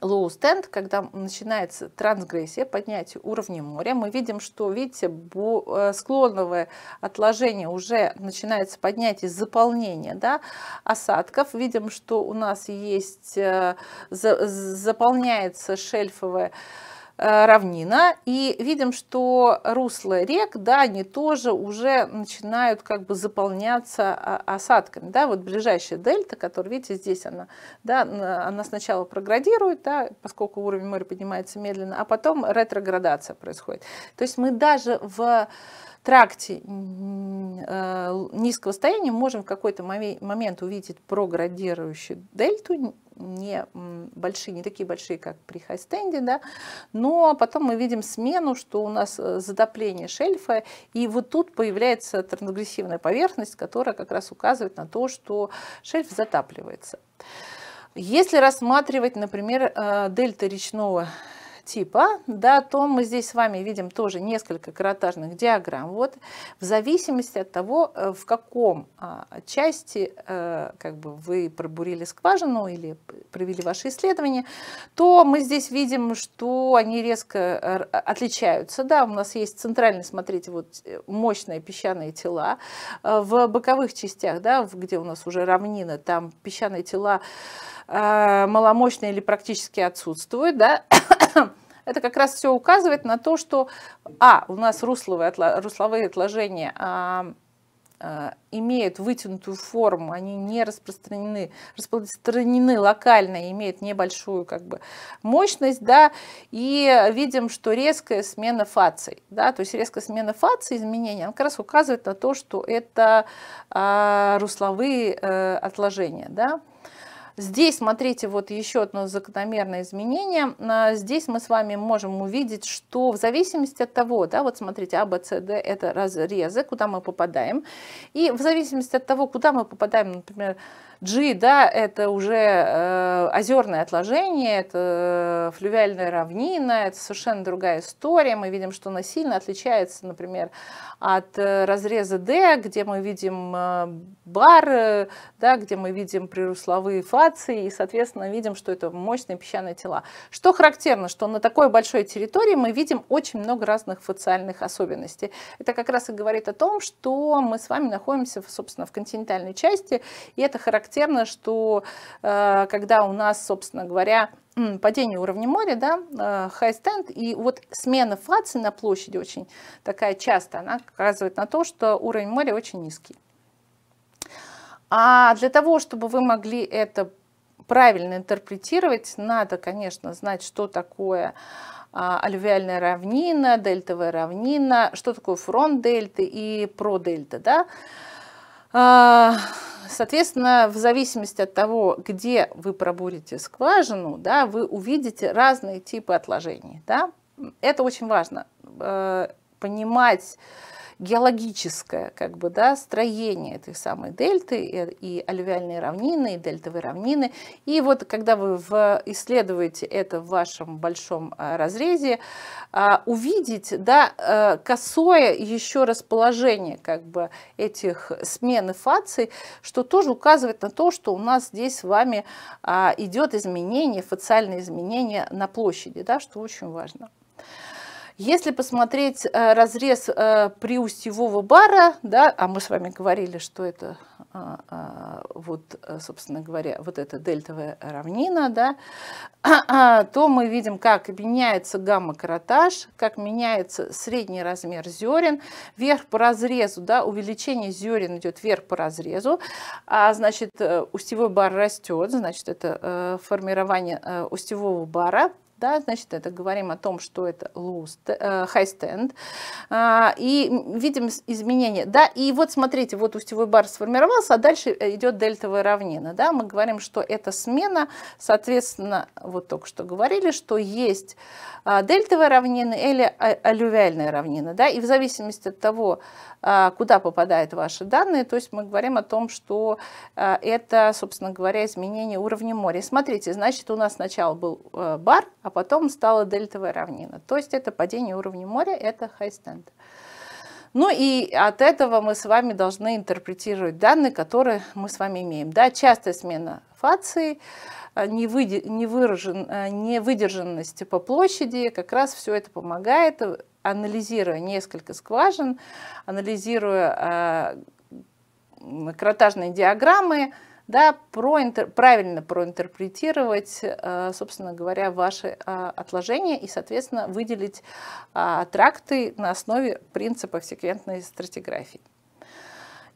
low stand, когда начинается трансгрессия, поднятие уровня моря, мы видим, что, видите, э, склоновое отложение уже начинается поднятие заполнение, да, осадков. Видим, что у нас есть, э, заполняется шельфовое Э, равнина, и видим, что русла рек, да, они тоже уже начинают как бы заполняться а, осадками, да, вот ближайшая дельта, которая, видите, здесь она, да, она сначала проградирует, да, поскольку уровень моря поднимается медленно, а потом ретроградация происходит. То есть мы даже в тракте э, низкого состояния можем в какой-то момент увидеть проградирующую дельту, не большие, не такие большие, как при хайстенде, да, но потом мы видим смену, что у нас э, затопление шельфа, и вот тут появляется трансгрессивная поверхность, которая как раз указывает на то, что шельф затапливается. Если рассматривать, например, э, дельта речного типа, а, да, то мы здесь с вами видим тоже несколько каротажных диаграмм. Вот в зависимости от того, э, в каком а, части э, как бы вы пробурили скважину или провели ваши исследования, то мы здесь видим, что они резко э, а, отличаются. Да, у нас есть центральный, смотрите, вот мощные песчаные тела. В боковых частях, да, где у нас уже равнина, там песчаные тела маломощные или практически отсутствуют, да, это как раз все указывает на то, что, а, у нас русловые, русловые отложения а, а, имеют вытянутую форму, они не распространены, распространены локально, имеют небольшую как бы мощность, да, и видим, что резкая смена фаций, да, то есть резкая смена фаций, изменения, она как раз указывает на то, что это а, русловые а, отложения, да. Здесь, смотрите, вот еще одно закономерное изменение. А, здесь мы с вами можем увидеть, что в зависимости от того, да, вот смотрите, А, Б, С, Д – это разрезы, куда мы попадаем. И в зависимости от того, куда мы попадаем, например, G, да, это уже э, озерное отложение, это э, флювиальная равнина, это совершенно другая история. Мы видим, что она сильно отличается, например, от э, разреза D, где мы видим э, бар, да, где мы видим прирусловые фации, и, соответственно, видим, что это мощные песчаные тела. Что характерно, что на такой большой территории мы видим очень много разных фациальных особенностей. Это как раз и говорит о том, что мы с вами находимся, собственно, в континентальной части, и это характерно характерно, что э, когда у нас, собственно говоря, падение уровня моря, да, э, high stand, и вот смена фации на площади очень такая часто, она оказывает на то, что уровень моря очень низкий. А для того, чтобы вы могли это правильно интерпретировать, надо, конечно, знать, что такое а, алювиальная равнина, дельтовая равнина, что такое фронт дельты и про дельта, да. А, Соответственно, в зависимости от того, где вы пробурите скважину, да, вы увидите разные типы отложений. Да? Это очень важно э, понимать геологическое как бы, да, строение этой самой дельты э, и, и алювиальные равнины, и дельтовые равнины. И вот когда вы в, исследуете это в вашем большом э, разрезе, а, увидеть да, э, косое еще расположение как бы, этих смены фаций, что тоже указывает на то, что у нас здесь с вами а, идет изменение, фациальное изменение на площади, да, что очень важно. Если посмотреть э, разрез э, приусевого бара, да, а мы с вами говорили, что это а, а, э, вот, собственно говоря, вот эта дельтовая равнина, да, а, то мы видим, как меняется гамма-каротаж, как меняется средний размер зерен, вверх по разрезу, да, увеличение зерен идет вверх по разрезу, а значит, э, устевой бар растет, значит, это э, формирование э, устевого бара, да, значит, это говорим о том, что это low stand, э, high stand. А, и видим изменения. Да, и вот смотрите, вот устевой бар сформировался, а дальше э, идет дельтовая равнина. Да, мы говорим, что это смена, соответственно, вот только что говорили, что есть а, дельтовая равнина или а, аллювиальная равнина. Да, и в зависимости от того, куда попадают ваши данные, то есть мы говорим о том, что это, собственно говоря, изменение уровня моря. Смотрите, значит, у нас сначала был э, бар, а потом стала дельтовая равнина. То есть это падение уровня моря, это high stand. Ну и от этого мы с вами должны интерпретировать данные, которые мы с вами имеем. Да, частая смена фации, а, невыдержанность а, по площади, как раз все это помогает, анализируя несколько скважин, анализируя а, кротажные диаграммы, да, проинтер, правильно проинтерпретировать, э, собственно говоря, ваши а, отложения и, соответственно, выделить а, тракты на основе принципов секвентной стратиграфии.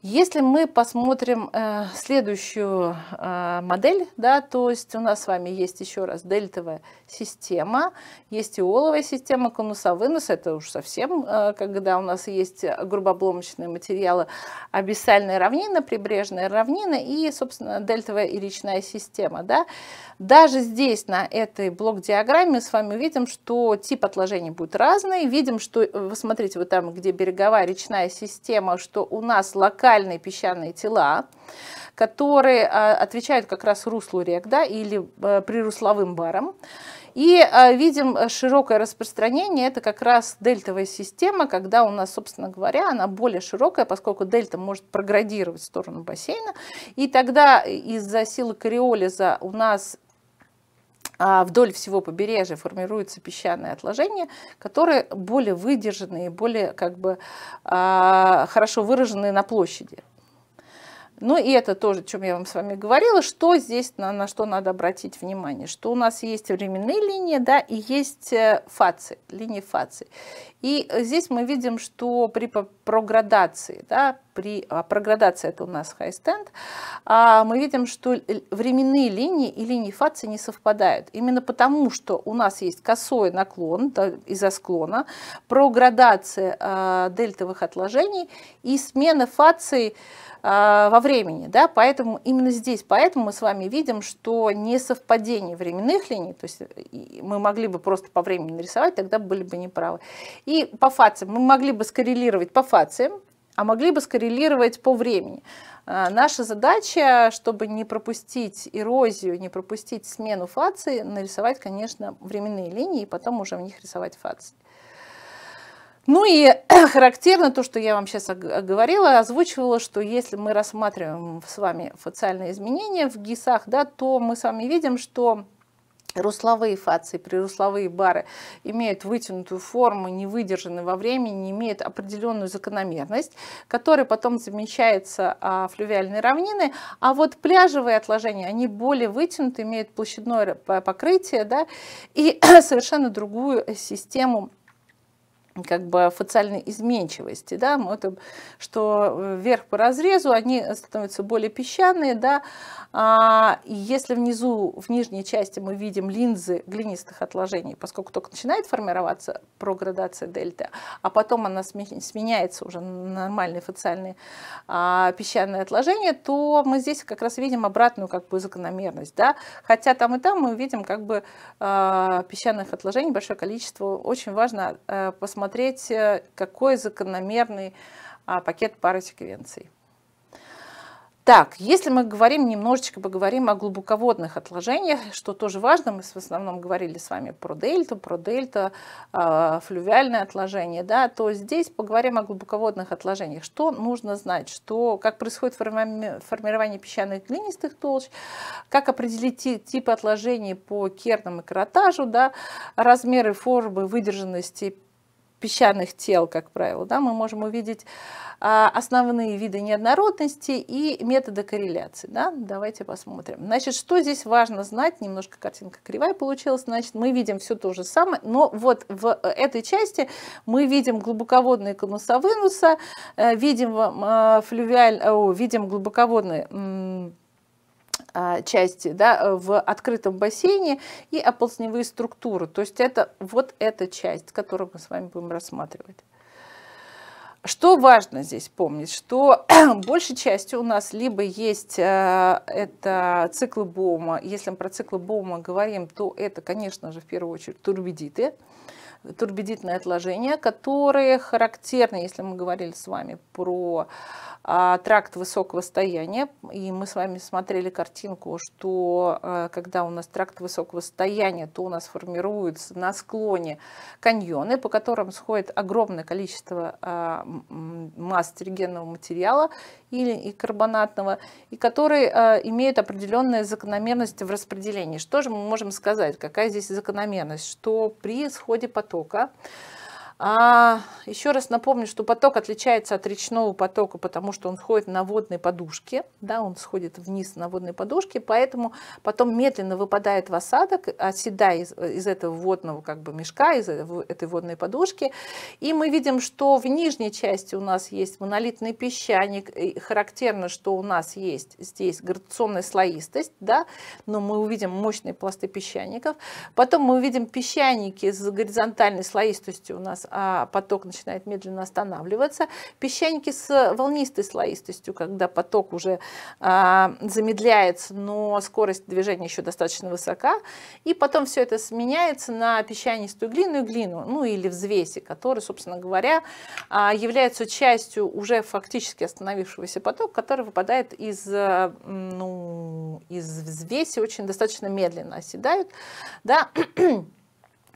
Если мы посмотрим э, следующую э, модель, да, то есть у нас с вами есть еще раз дельтовая система, есть иоловая система, конуса-вынос, это уж совсем, э, когда у нас есть грубообломочные материалы, абиссальная равнина, прибрежная равнина и, собственно, дельтовая и речная система. Да. Даже здесь, на этой блок-диаграмме, с вами видим, что тип отложений будет разный, видим, что, э, вы смотрите, вот там, где береговая речная система, что у нас локально фекальные песчаные тела, которые э, отвечают как раз руслу рек да, или э, прирусловым барам. И э, видим широкое распространение, это как раз дельтовая система, когда у нас, собственно говоря, она более широкая, поскольку дельта может проградировать в сторону бассейна, и тогда из-за силы кориолиза у нас а, вдоль всего побережья формируются песчаные отложения, которые более выдержанные, более как бы а, хорошо выраженные на площади. Ну и это тоже, о чем я вам с вами говорила, что здесь, на, на что надо обратить внимание, что у нас есть временные линии, да, и есть э, фации, линии фации. И э, здесь мы видим, что при проградации, да, при а, проградации это у нас high stand, а, мы видим, что временные линии и линии фации не совпадают. Именно потому, что у нас есть косой наклон да, из-за склона, проградация а, дельтовых отложений и смена фации Э, во времени, да, поэтому именно здесь, поэтому мы с вами видим, что несовпадение временных линий, то есть э, мы могли бы просто по времени нарисовать, тогда были бы неправы. И по фациям, мы могли бы скоррелировать по фациям, а могли бы скоррелировать по времени. Э, наша задача, чтобы не пропустить эрозию, не пропустить смену фации, нарисовать, конечно, временные линии и потом уже в них рисовать фации. Ну и характерно то, что я вам сейчас говорила, озвучивала, что если мы рассматриваем с вами фациальные изменения в ГИСах, да, то мы с вами видим, что русловые фации, прирусловые бары имеют вытянутую форму, не выдержаны во времени, имеют определенную закономерность, которая потом замечается а, флювиальной равнины, а вот пляжевые отложения, они более вытянуты, имеют площадное покрытие, да, и совершенно другую систему как бы фациальной изменчивости, да, это, что э, вверх по разрезу они становятся более песчаные, да, а, и если внизу, в нижней части мы видим линзы глинистых отложений, поскольку только начинает формироваться проградация дельта, а потом она сменяется уже на нормальные фациальные а, песчаные отложения, то мы здесь как раз видим обратную как бы закономерность, да, хотя там и там мы видим как бы а, песчаных отложений большое количество, очень важно а, посмотреть посмотреть, э, какой закономерный а, пакет пары секвенций. Так, если мы говорим, немножечко поговорим о глубоководных отложениях, что тоже важно, мы в основном говорили с вами про дельту, про дельта, э, флювиальное отложение, да, то здесь поговорим о глубоководных отложениях. Что нужно знать, что, как происходит форми формирование песчаных глинистых толщ, как определить типы отложений по кернам и каротажу, да, размеры, формы, выдержанности песчаных тел, как правило, да, мы можем увидеть а, основные виды неоднородности и методы корреляции. Да? Давайте посмотрим. Значит, что здесь важно знать, немножко картинка кривая получилась, значит, мы видим все то же самое, но вот в э, этой части мы видим глубоководные конуса вынуса, э, видим, э, флювиаль, о, видим глубоководные а, части да, э, в открытом бассейне и оползневые структуры. То есть это вот эта часть, которую мы с вами будем рассматривать. Что важно здесь помнить, что большей частью у нас либо есть э, это циклы Боума, если мы про циклы Боума говорим, то это, конечно же, в первую очередь турбидиты, турбидитные отложения, которые характерны, если мы говорили с вами про а, тракт высокого стояния, и мы с вами смотрели картинку, что а, когда у нас тракт высокого стояния, то у нас формируются на склоне каньоны, по которым сходит огромное количество а, масс тригенного материала, или и карбонатного, и которые э, имеют определенные закономерности в распределении. Что же мы можем сказать? Какая здесь закономерность? Что при исходе потока а, еще раз напомню, что поток отличается от речного потока, потому что он сходит на водной подушке, да, он сходит вниз на водной подушке, поэтому потом медленно выпадает в осадок, оседая из, из этого водного как бы мешка, из э, этой водной подушки, и мы видим, что в нижней части у нас есть монолитный песчаник, и характерно, что у нас есть здесь градационная слоистость, да, но мы увидим мощные пласты песчаников, потом мы увидим песчаники с горизонтальной слоистостью у нас а поток начинает медленно останавливаться. Песчаники с волнистой слоистостью, когда поток уже а, замедляется, но скорость движения еще достаточно высока. И потом все это сменяется на песчанистую глину и глину, ну или взвеси, которые, собственно говоря, а, являются частью уже фактически остановившегося потока, который выпадает из, э, ну, из взвеси очень достаточно медленно оседают. Да?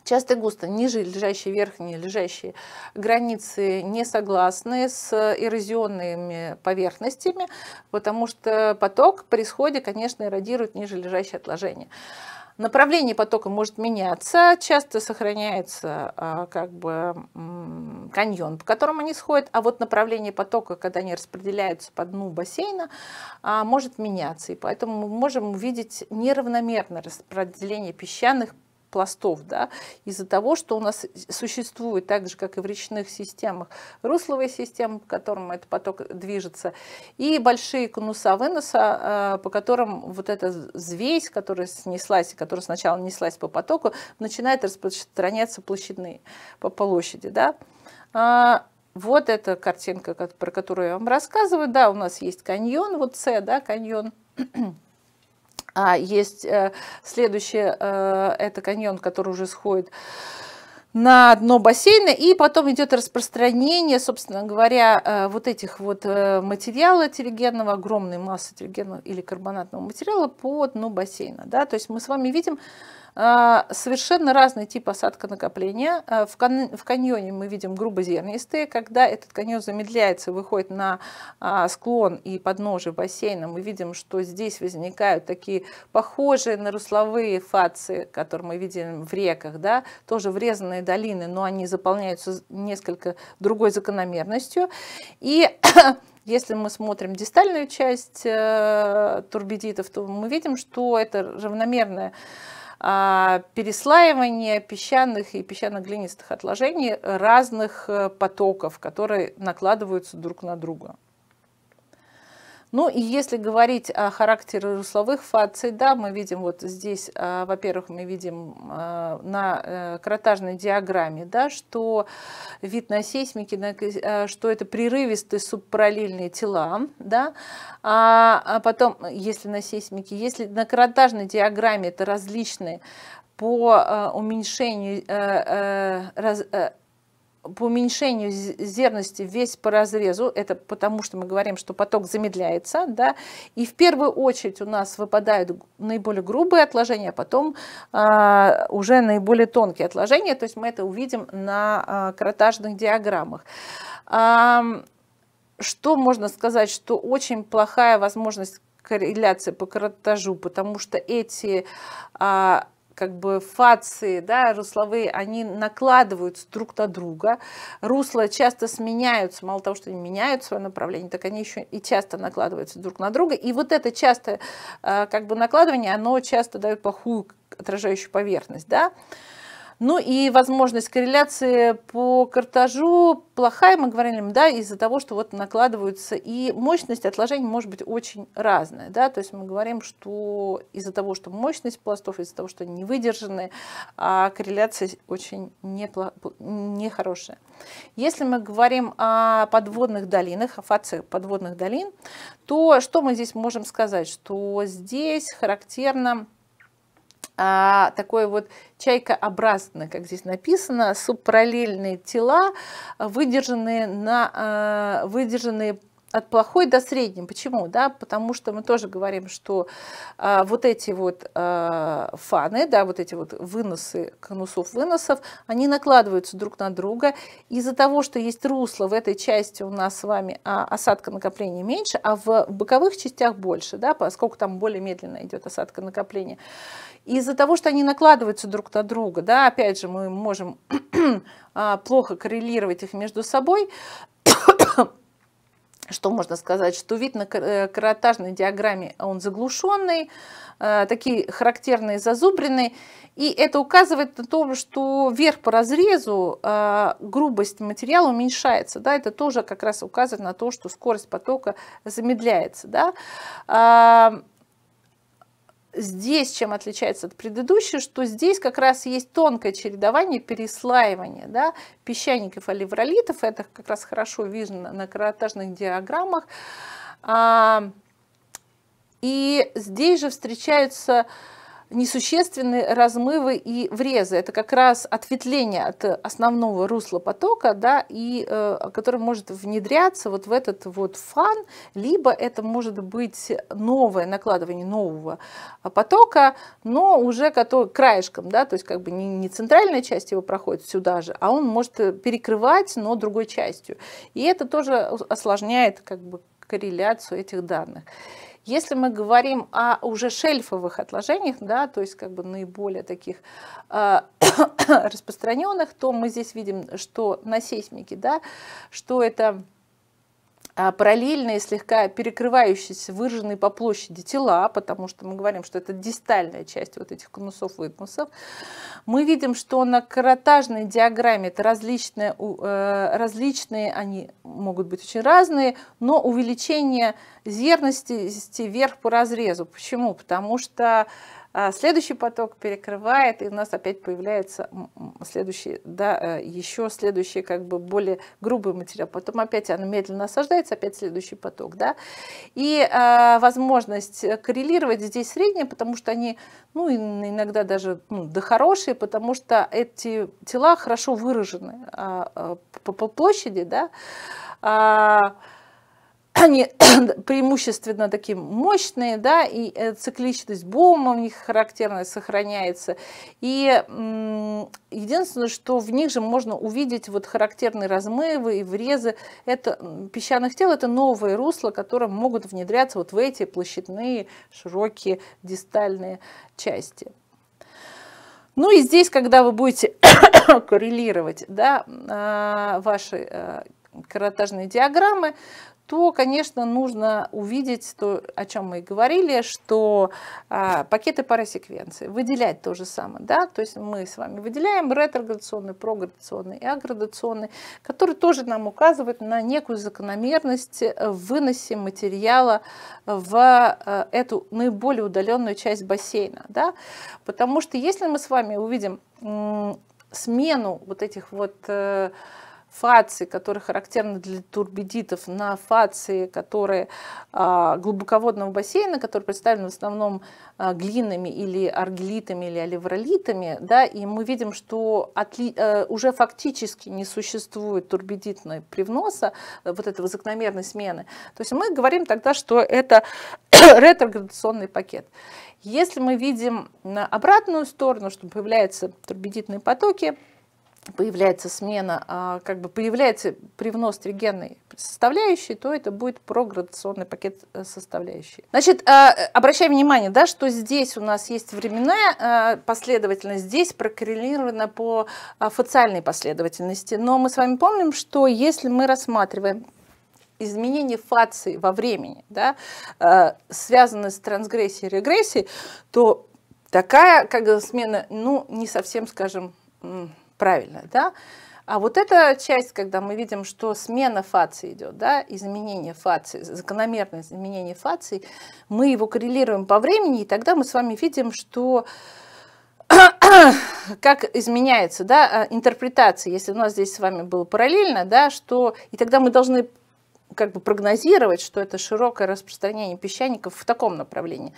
Часто и густо ниже лежащие, верхние лежащие границы не согласны с эрозионными поверхностями, потому что поток при сходе, конечно, эродирует ниже лежащие отложения. Направление потока может меняться, часто сохраняется а, как бы каньон, по которому они сходят, а вот направление потока, когда они распределяются по дну бассейна, а, может меняться, и поэтому мы можем увидеть неравномерное распределение песчаных пластов, да, из-за того, что у нас существует, так же, как и в речных системах, русловая система, по которому этот поток движется, и большие конуса выноса, э, по которым вот эта звесь, которая снеслась, и которая сначала неслась по потоку, начинает распространяться площадные, по площади, да. А, вот эта картинка, про которую я вам рассказываю. Да, у нас есть каньон, вот С, да, каньон а Есть э, следующее, э, это каньон, который уже сходит на дно бассейна, и потом идет распространение, собственно говоря, э, вот этих вот материала телегенного, огромной массы телегенного или карбонатного материала по дну бассейна. Да? То есть мы с вами видим, а, совершенно разный тип осадка накопления. А, в, кан в каньоне мы видим грубозернистые, когда этот каньон замедляется, выходит на а, склон и подножие бассейна, мы видим, что здесь возникают такие похожие на русловые фации, которые мы видим в реках, да, тоже врезанные долины, но они заполняются несколько другой закономерностью. И если мы смотрим дистальную часть э, турбидитов, то мы видим, что это равномерное а, переслаивание песчаных и песчано-глинистых отложений разных э, потоков, которые накладываются друг на друга. Ну и если говорить о характере русловых фаций, да, мы видим вот здесь, а, во-первых, мы видим а, на э, кротажной диаграмме, да, что вид на сейсмике, э, что это прерывистые субпараллельные тела, да, а, а потом, если на сейсмике, если на кротажной диаграмме это различные по э, уменьшению по уменьшению зерности весь по разрезу, это потому что мы говорим, что поток замедляется, да, и в первую очередь у нас выпадают наиболее грубые отложения, а потом а, уже наиболее тонкие отложения, то есть мы это увидим на а, кротажных диаграммах. А, что можно сказать, что очень плохая возможность корреляции по кротажу, потому что эти а, как бы фации, да, русловые, они накладываются друг на друга. Русла часто сменяются, мало того, что они меняют свое направление, так они еще и часто накладываются друг на друга. И вот это часто э, как бы накладывание, оно часто дает плохую отражающую поверхность, да. Ну и возможность корреляции по картажу плохая, мы говорим, да, из-за того, что вот накладываются, и мощность отложений может быть очень разная, да, то есть мы говорим, что из-за того, что мощность пластов, из-за того, что они не выдержаны, а корреляция очень непло- нехорошая. Если мы говорим о подводных долинах, о фациях подводных долин, то что мы здесь можем сказать, что здесь характерно а, такой вот чайкообразно, как здесь написано, супраллельные тела, выдержанные, на, а, выдержанные от плохой до средней. Почему? Да, потому что мы тоже говорим, что а, вот эти вот а, фаны, да, вот эти вот выносы конусов выносов, они накладываются друг на друга. Из-за того, что есть русло в этой части у нас с вами а, осадка накопления меньше, а в боковых частях больше, да, поскольку там более медленно идет осадка накопления из-за того, что они накладываются друг на друга, да, опять же, мы можем а, плохо коррелировать их между собой, что можно сказать, что вид на каротажной э, диаграмме, он заглушенный, э, такие характерные зазубрины, и это указывает на то, что вверх по разрезу а, грубость материала уменьшается, да, это тоже как раз указывает на то, что скорость потока замедляется, да. А, здесь чем отличается от предыдущей, что здесь как раз есть тонкое чередование, переслаивание да, песчаников оливролитов. Это как раз хорошо видно на каратажных диаграммах. А, и здесь же встречаются несущественные размывы и врезы. Это как раз ответвление от основного русла потока, да, и, э, который может внедряться вот в этот вот фан, либо это может быть новое накладывание нового потока, но уже который, краешком, да, то есть как бы не, не центральная часть его проходит сюда же, а он может э, перекрывать, но другой частью. И это тоже осложняет как бы корреляцию этих данных. Если мы говорим о уже шельфовых отложениях, да, то есть как бы наиболее таких а, распространенных, то мы здесь видим, что на сейсмике, да, что это а, параллельные, слегка перекрывающиеся, выраженные по площади тела, потому что мы говорим, что это дистальная часть вот этих конусов и мы видим, что на каротажной диаграмме это различные, э, различные, они могут быть очень разные, но увеличение зерности вверх по разрезу. Почему? Потому что а следующий поток перекрывает, и у нас опять появляется следующий, да, э, еще следующий, как бы более грубый материал. Потом опять она медленно осаждается, опять следующий поток, да. И э, возможность э, коррелировать здесь средние, потому что они, ну, иногда даже ну, да хорошие, потому что эти тела хорошо выражены а, э, по, по площади, да. Э, они преимущественно такие мощные, да, и э, цикличность бума у них характерная сохраняется. И единственное, что в них же можно увидеть вот характерные размывы и врезы это, песчаных тел, это новые русла, которые могут внедряться вот в эти площадные, широкие, дистальные части. Ну и здесь, когда вы будете коррелировать да, а, ваши э, каротажные диаграммы, то, конечно, нужно увидеть то, о чем мы и говорили, что а, пакеты парасеквенции, выделять то же самое, да, то есть мы с вами выделяем ретроградационный, проградационный и аградационный, который тоже нам указывает на некую закономерность э, в выносе материала в э, эту наиболее удаленную часть бассейна, да, потому что если мы с вами увидим смену вот этих вот э, фаций, которые характерны для турбидитов, на фации, которые а, глубоководного бассейна, которые представлены в основном а, глинами или аргелитами или оливролитами, да, и мы видим, что отли, э, уже фактически не существует турбидитной привноса, э, вот этой закономерной смены. То есть мы говорим тогда, что это ретроградационный пакет. Если мы видим на обратную сторону, что появляются турбидитные потоки, появляется смена, а, как бы появляется привнос тригенной составляющей, то это будет проградационный пакет э, составляющей. Значит, а, обращаем внимание, да, что здесь у нас есть временная а, последовательность, здесь прокоррелирована по фациальной последовательности. Но мы с вами помним, что если мы рассматриваем изменение фации во времени, да, связаны с трансгрессией и регрессией, то такая как бы, смена, ну, не совсем, скажем, правильно, да? А вот эта часть, когда мы видим, что смена фации идет, да, изменение фации, закономерное изменение фации, мы его коррелируем по времени, и тогда мы с вами видим, что как изменяется да, а, интерпретация, если у нас здесь с вами было параллельно, да, что, и тогда мы должны как бы прогнозировать, что это широкое распространение песчаников в таком направлении.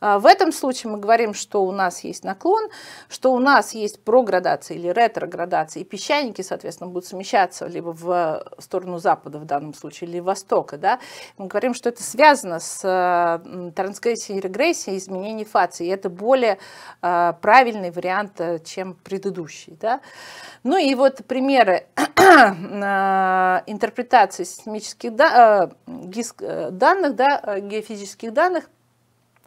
А, в этом случае мы говорим, что у нас есть наклон, что у нас есть проградация или ретроградация, и песчаники, соответственно, будут смещаться либо в э, сторону запада в данном случае, или востока. Да? Мы говорим, что это связано с э, трансгрессией, регрессией, изменением фации, и это более э, правильный вариант, чем предыдущий. Да? Ну и вот примеры интерпретации сейсмических да, э, диск э, данных, да, э, геофизических данных,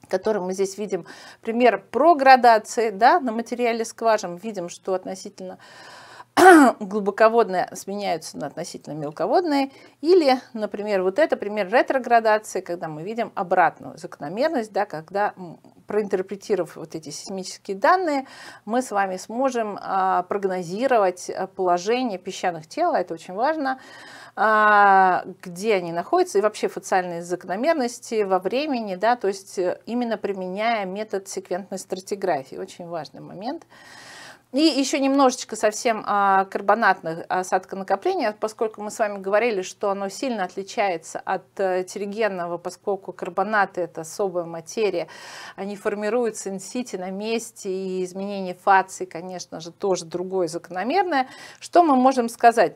которые мы здесь видим пример про градации да, на материале скважин, видим, что относительно глубоководные сменяются на относительно мелководные. Или, например, вот это пример ретроградации, когда мы видим обратную закономерность, да, когда проинтерпретировав вот эти сейсмические данные, мы с вами сможем а, прогнозировать э, положение песчаных тел, а это очень важно, а, где они находятся, и вообще фациальные закономерности во времени, да, то есть э, именно применяя метод секвентной стратиграфии. Очень важный момент. И еще немножечко совсем о а, карбонатных а, осадконакоплениях, поскольку мы с вами говорили, что оно сильно отличается от э, терригенного, поскольку карбонаты – это особая материя, они формируются инсити на месте, и изменение фации, конечно же, тоже другое закономерное. Что мы можем сказать?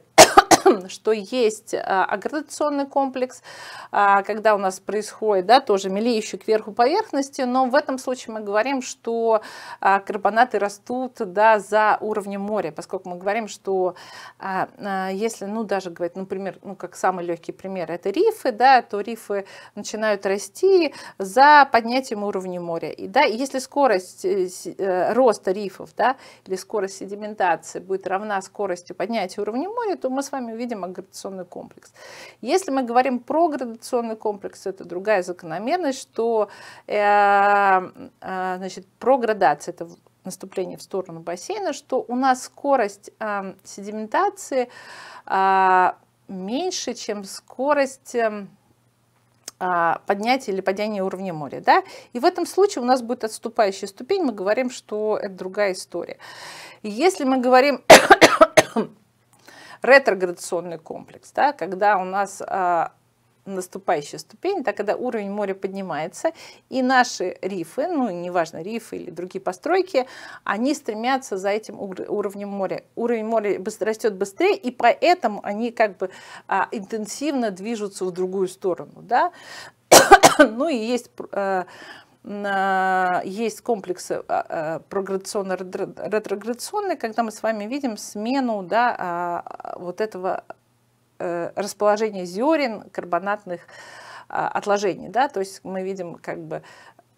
что есть э, аграционный комплекс, а, когда у нас происходит да, тоже мелеющий кверху поверхности, но в этом случае мы говорим, что а, карбонаты растут да, за уровнем моря, поскольку мы говорим, что а, если, ну даже говорить, например, ну как самый легкий пример, это рифы, да, то рифы начинают расти за поднятием уровня моря. И да, если скорость э, э, роста рифов да, или скорость седиментации будет равна скорости поднятия уровня моря, то мы с вами мы видим агрегационный комплекс. Если мы говорим про градационный комплекс, это другая закономерность, что э, э, значит, про градацию, это наступление в сторону бассейна, что у нас скорость э, седиментации э, меньше, чем скорость... Э, э, поднятия или падения уровня моря. Да? И в этом случае у нас будет отступающая ступень, мы говорим, что это другая история. Если мы говорим ретроградационный комплекс, да, когда у нас а, наступающая ступень, да, когда уровень моря поднимается, и наши рифы, ну, неважно, рифы или другие постройки, они стремятся за этим уровнем моря. Уровень моря растет быстрее, и поэтому они как бы а, интенсивно движутся в другую сторону, да. ну, и есть... А, есть комплексы а, а, прогрессионно-ретрограционные, когда мы с вами видим смену да, а, вот этого э, расположения зерен карбонатных отложений. Да? То есть мы видим как бы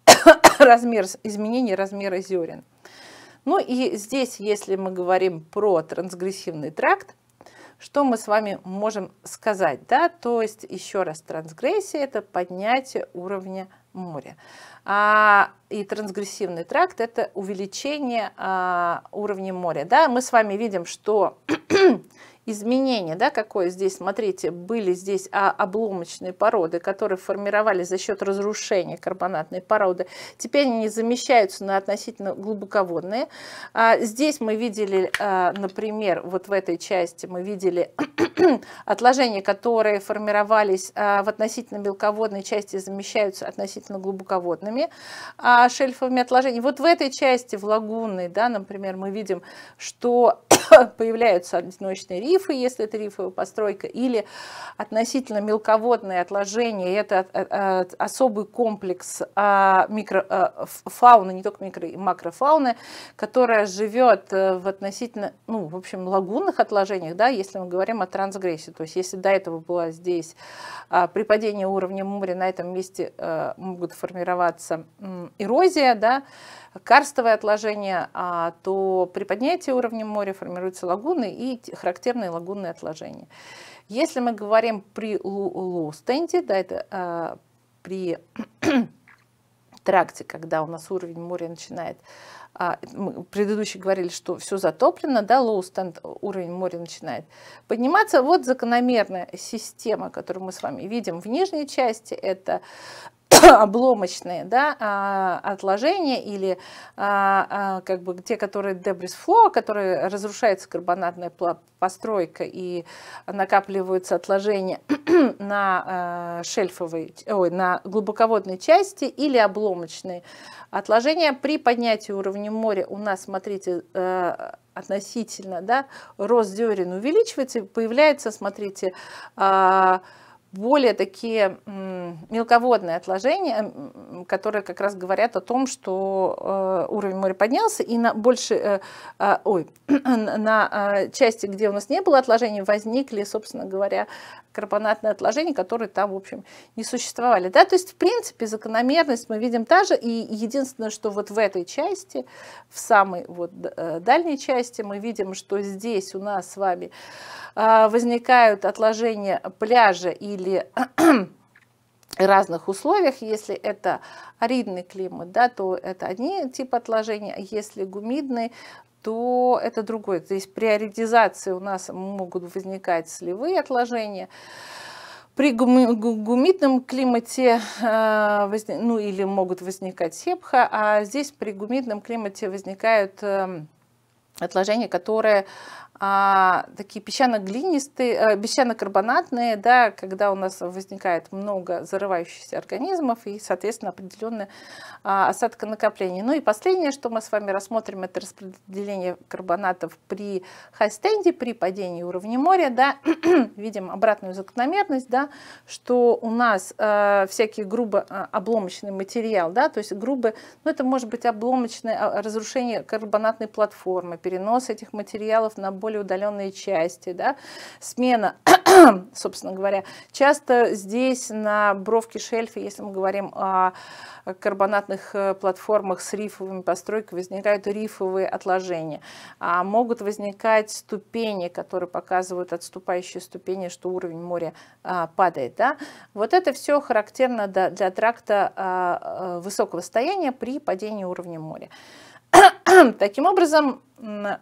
размер, изменение размера зерен. Ну и здесь, если мы говорим про трансгрессивный тракт, что мы с вами можем сказать? Да? То есть еще раз, трансгрессия – это поднятие уровня Море, А, и трансгрессивный тракт – это увеличение а, уровня моря. Да, мы с вами видим, что изменение, да, какое здесь, смотрите, были здесь а, обломочные породы, которые формировались за счет разрушения карбонатной породы. Теперь они замещаются на относительно глубоководные. А, здесь мы видели, а, например, вот в этой части мы видели отложения, которые формировались в относительно мелководной части, замещаются относительно глубоководными шельфовыми отложениями. Вот в этой части, в лагунной, да, например, мы видим, что появляются одиночные рифы, рифы, если это рифовая постройка, или относительно мелководные отложения, это особый комплекс а, а, фауны, не только микро и макрофауны, которая живет э, в относительно, ну, в общем, лагунных отложениях, да, если мы говорим о трансгрессии, то есть если до этого была здесь а, при падении уровня моря на этом месте э, могут формироваться эрозия, да, карстовые отложения, то при поднятии уровня моря формируются лагуны и характерные песчаные лагунные отложения. Если мы говорим при лоу стенде да, это а, при тракте, когда у нас уровень моря начинает а, мы предыдущие говорили, что все затоплено, да, лоу stand, уровень моря начинает подниматься. Вот закономерная система, которую мы с вами видим в нижней части, это обломочные да, а, отложения или а, а, как бы те, которые дебрис фло, которые разрушается карбонатная постройка и накапливаются отложения на шельфовой, ой, на глубоководной части или обломочные отложения при поднятии уровня моря у нас, смотрите, э, относительно, да, рост дерен увеличивается, появляется, смотрите, более такие мелководные отложения, которые как раз говорят о том, что э, уровень моря поднялся, и на больше, э, а, ой, на а, части, где у нас не было отложений, возникли, собственно говоря, карбонатные отложения, которые там, в общем, не существовали. Да? То есть, в принципе, закономерность мы видим та же, и единственное, что вот в этой части, в самой вот э, дальней части, мы видим, что здесь у нас с вами а, возникают отложения пляжа или если разных условиях, если это аридный климат, да, то это одни типы отложений, а если гумидный, то это другой. То есть при аридизации у нас могут возникать сливые отложения. При гумидном климате, э, ну или могут возникать сепха, а здесь при гумидном климате возникают эм, отложения, которые а, такие песчано-глинистые, а, песчано-карбонатные, да, когда у нас возникает много зарывающихся организмов и, соответственно, определенная а, осадка накопления. Ну и последнее, что мы с вами рассмотрим, это распределение карбонатов при хайстенде, при падении уровня моря, да, видим обратную закономерность, да, что у нас а, всякий грубо э, обломочный материал, да, то есть грубо, ну это может быть обломочное а, разрушение карбонатной платформы, перенос этих материалов на более более удаленные части, да, смена, собственно говоря. Часто здесь на бровке шельфа, если мы говорим о карбонатных э, платформах с рифовыми постройками, возникают рифовые отложения. А могут возникать ступени, которые показывают отступающие ступени, что уровень моря а, падает. Да? Вот это все характерно для тракта а, э, высокого состояния при падении уровня моря. Таким образом,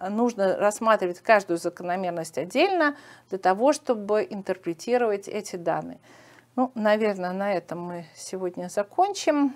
нужно рассматривать каждую закономерность отдельно для того, чтобы интерпретировать эти данные. Ну, наверное, на этом мы сегодня закончим.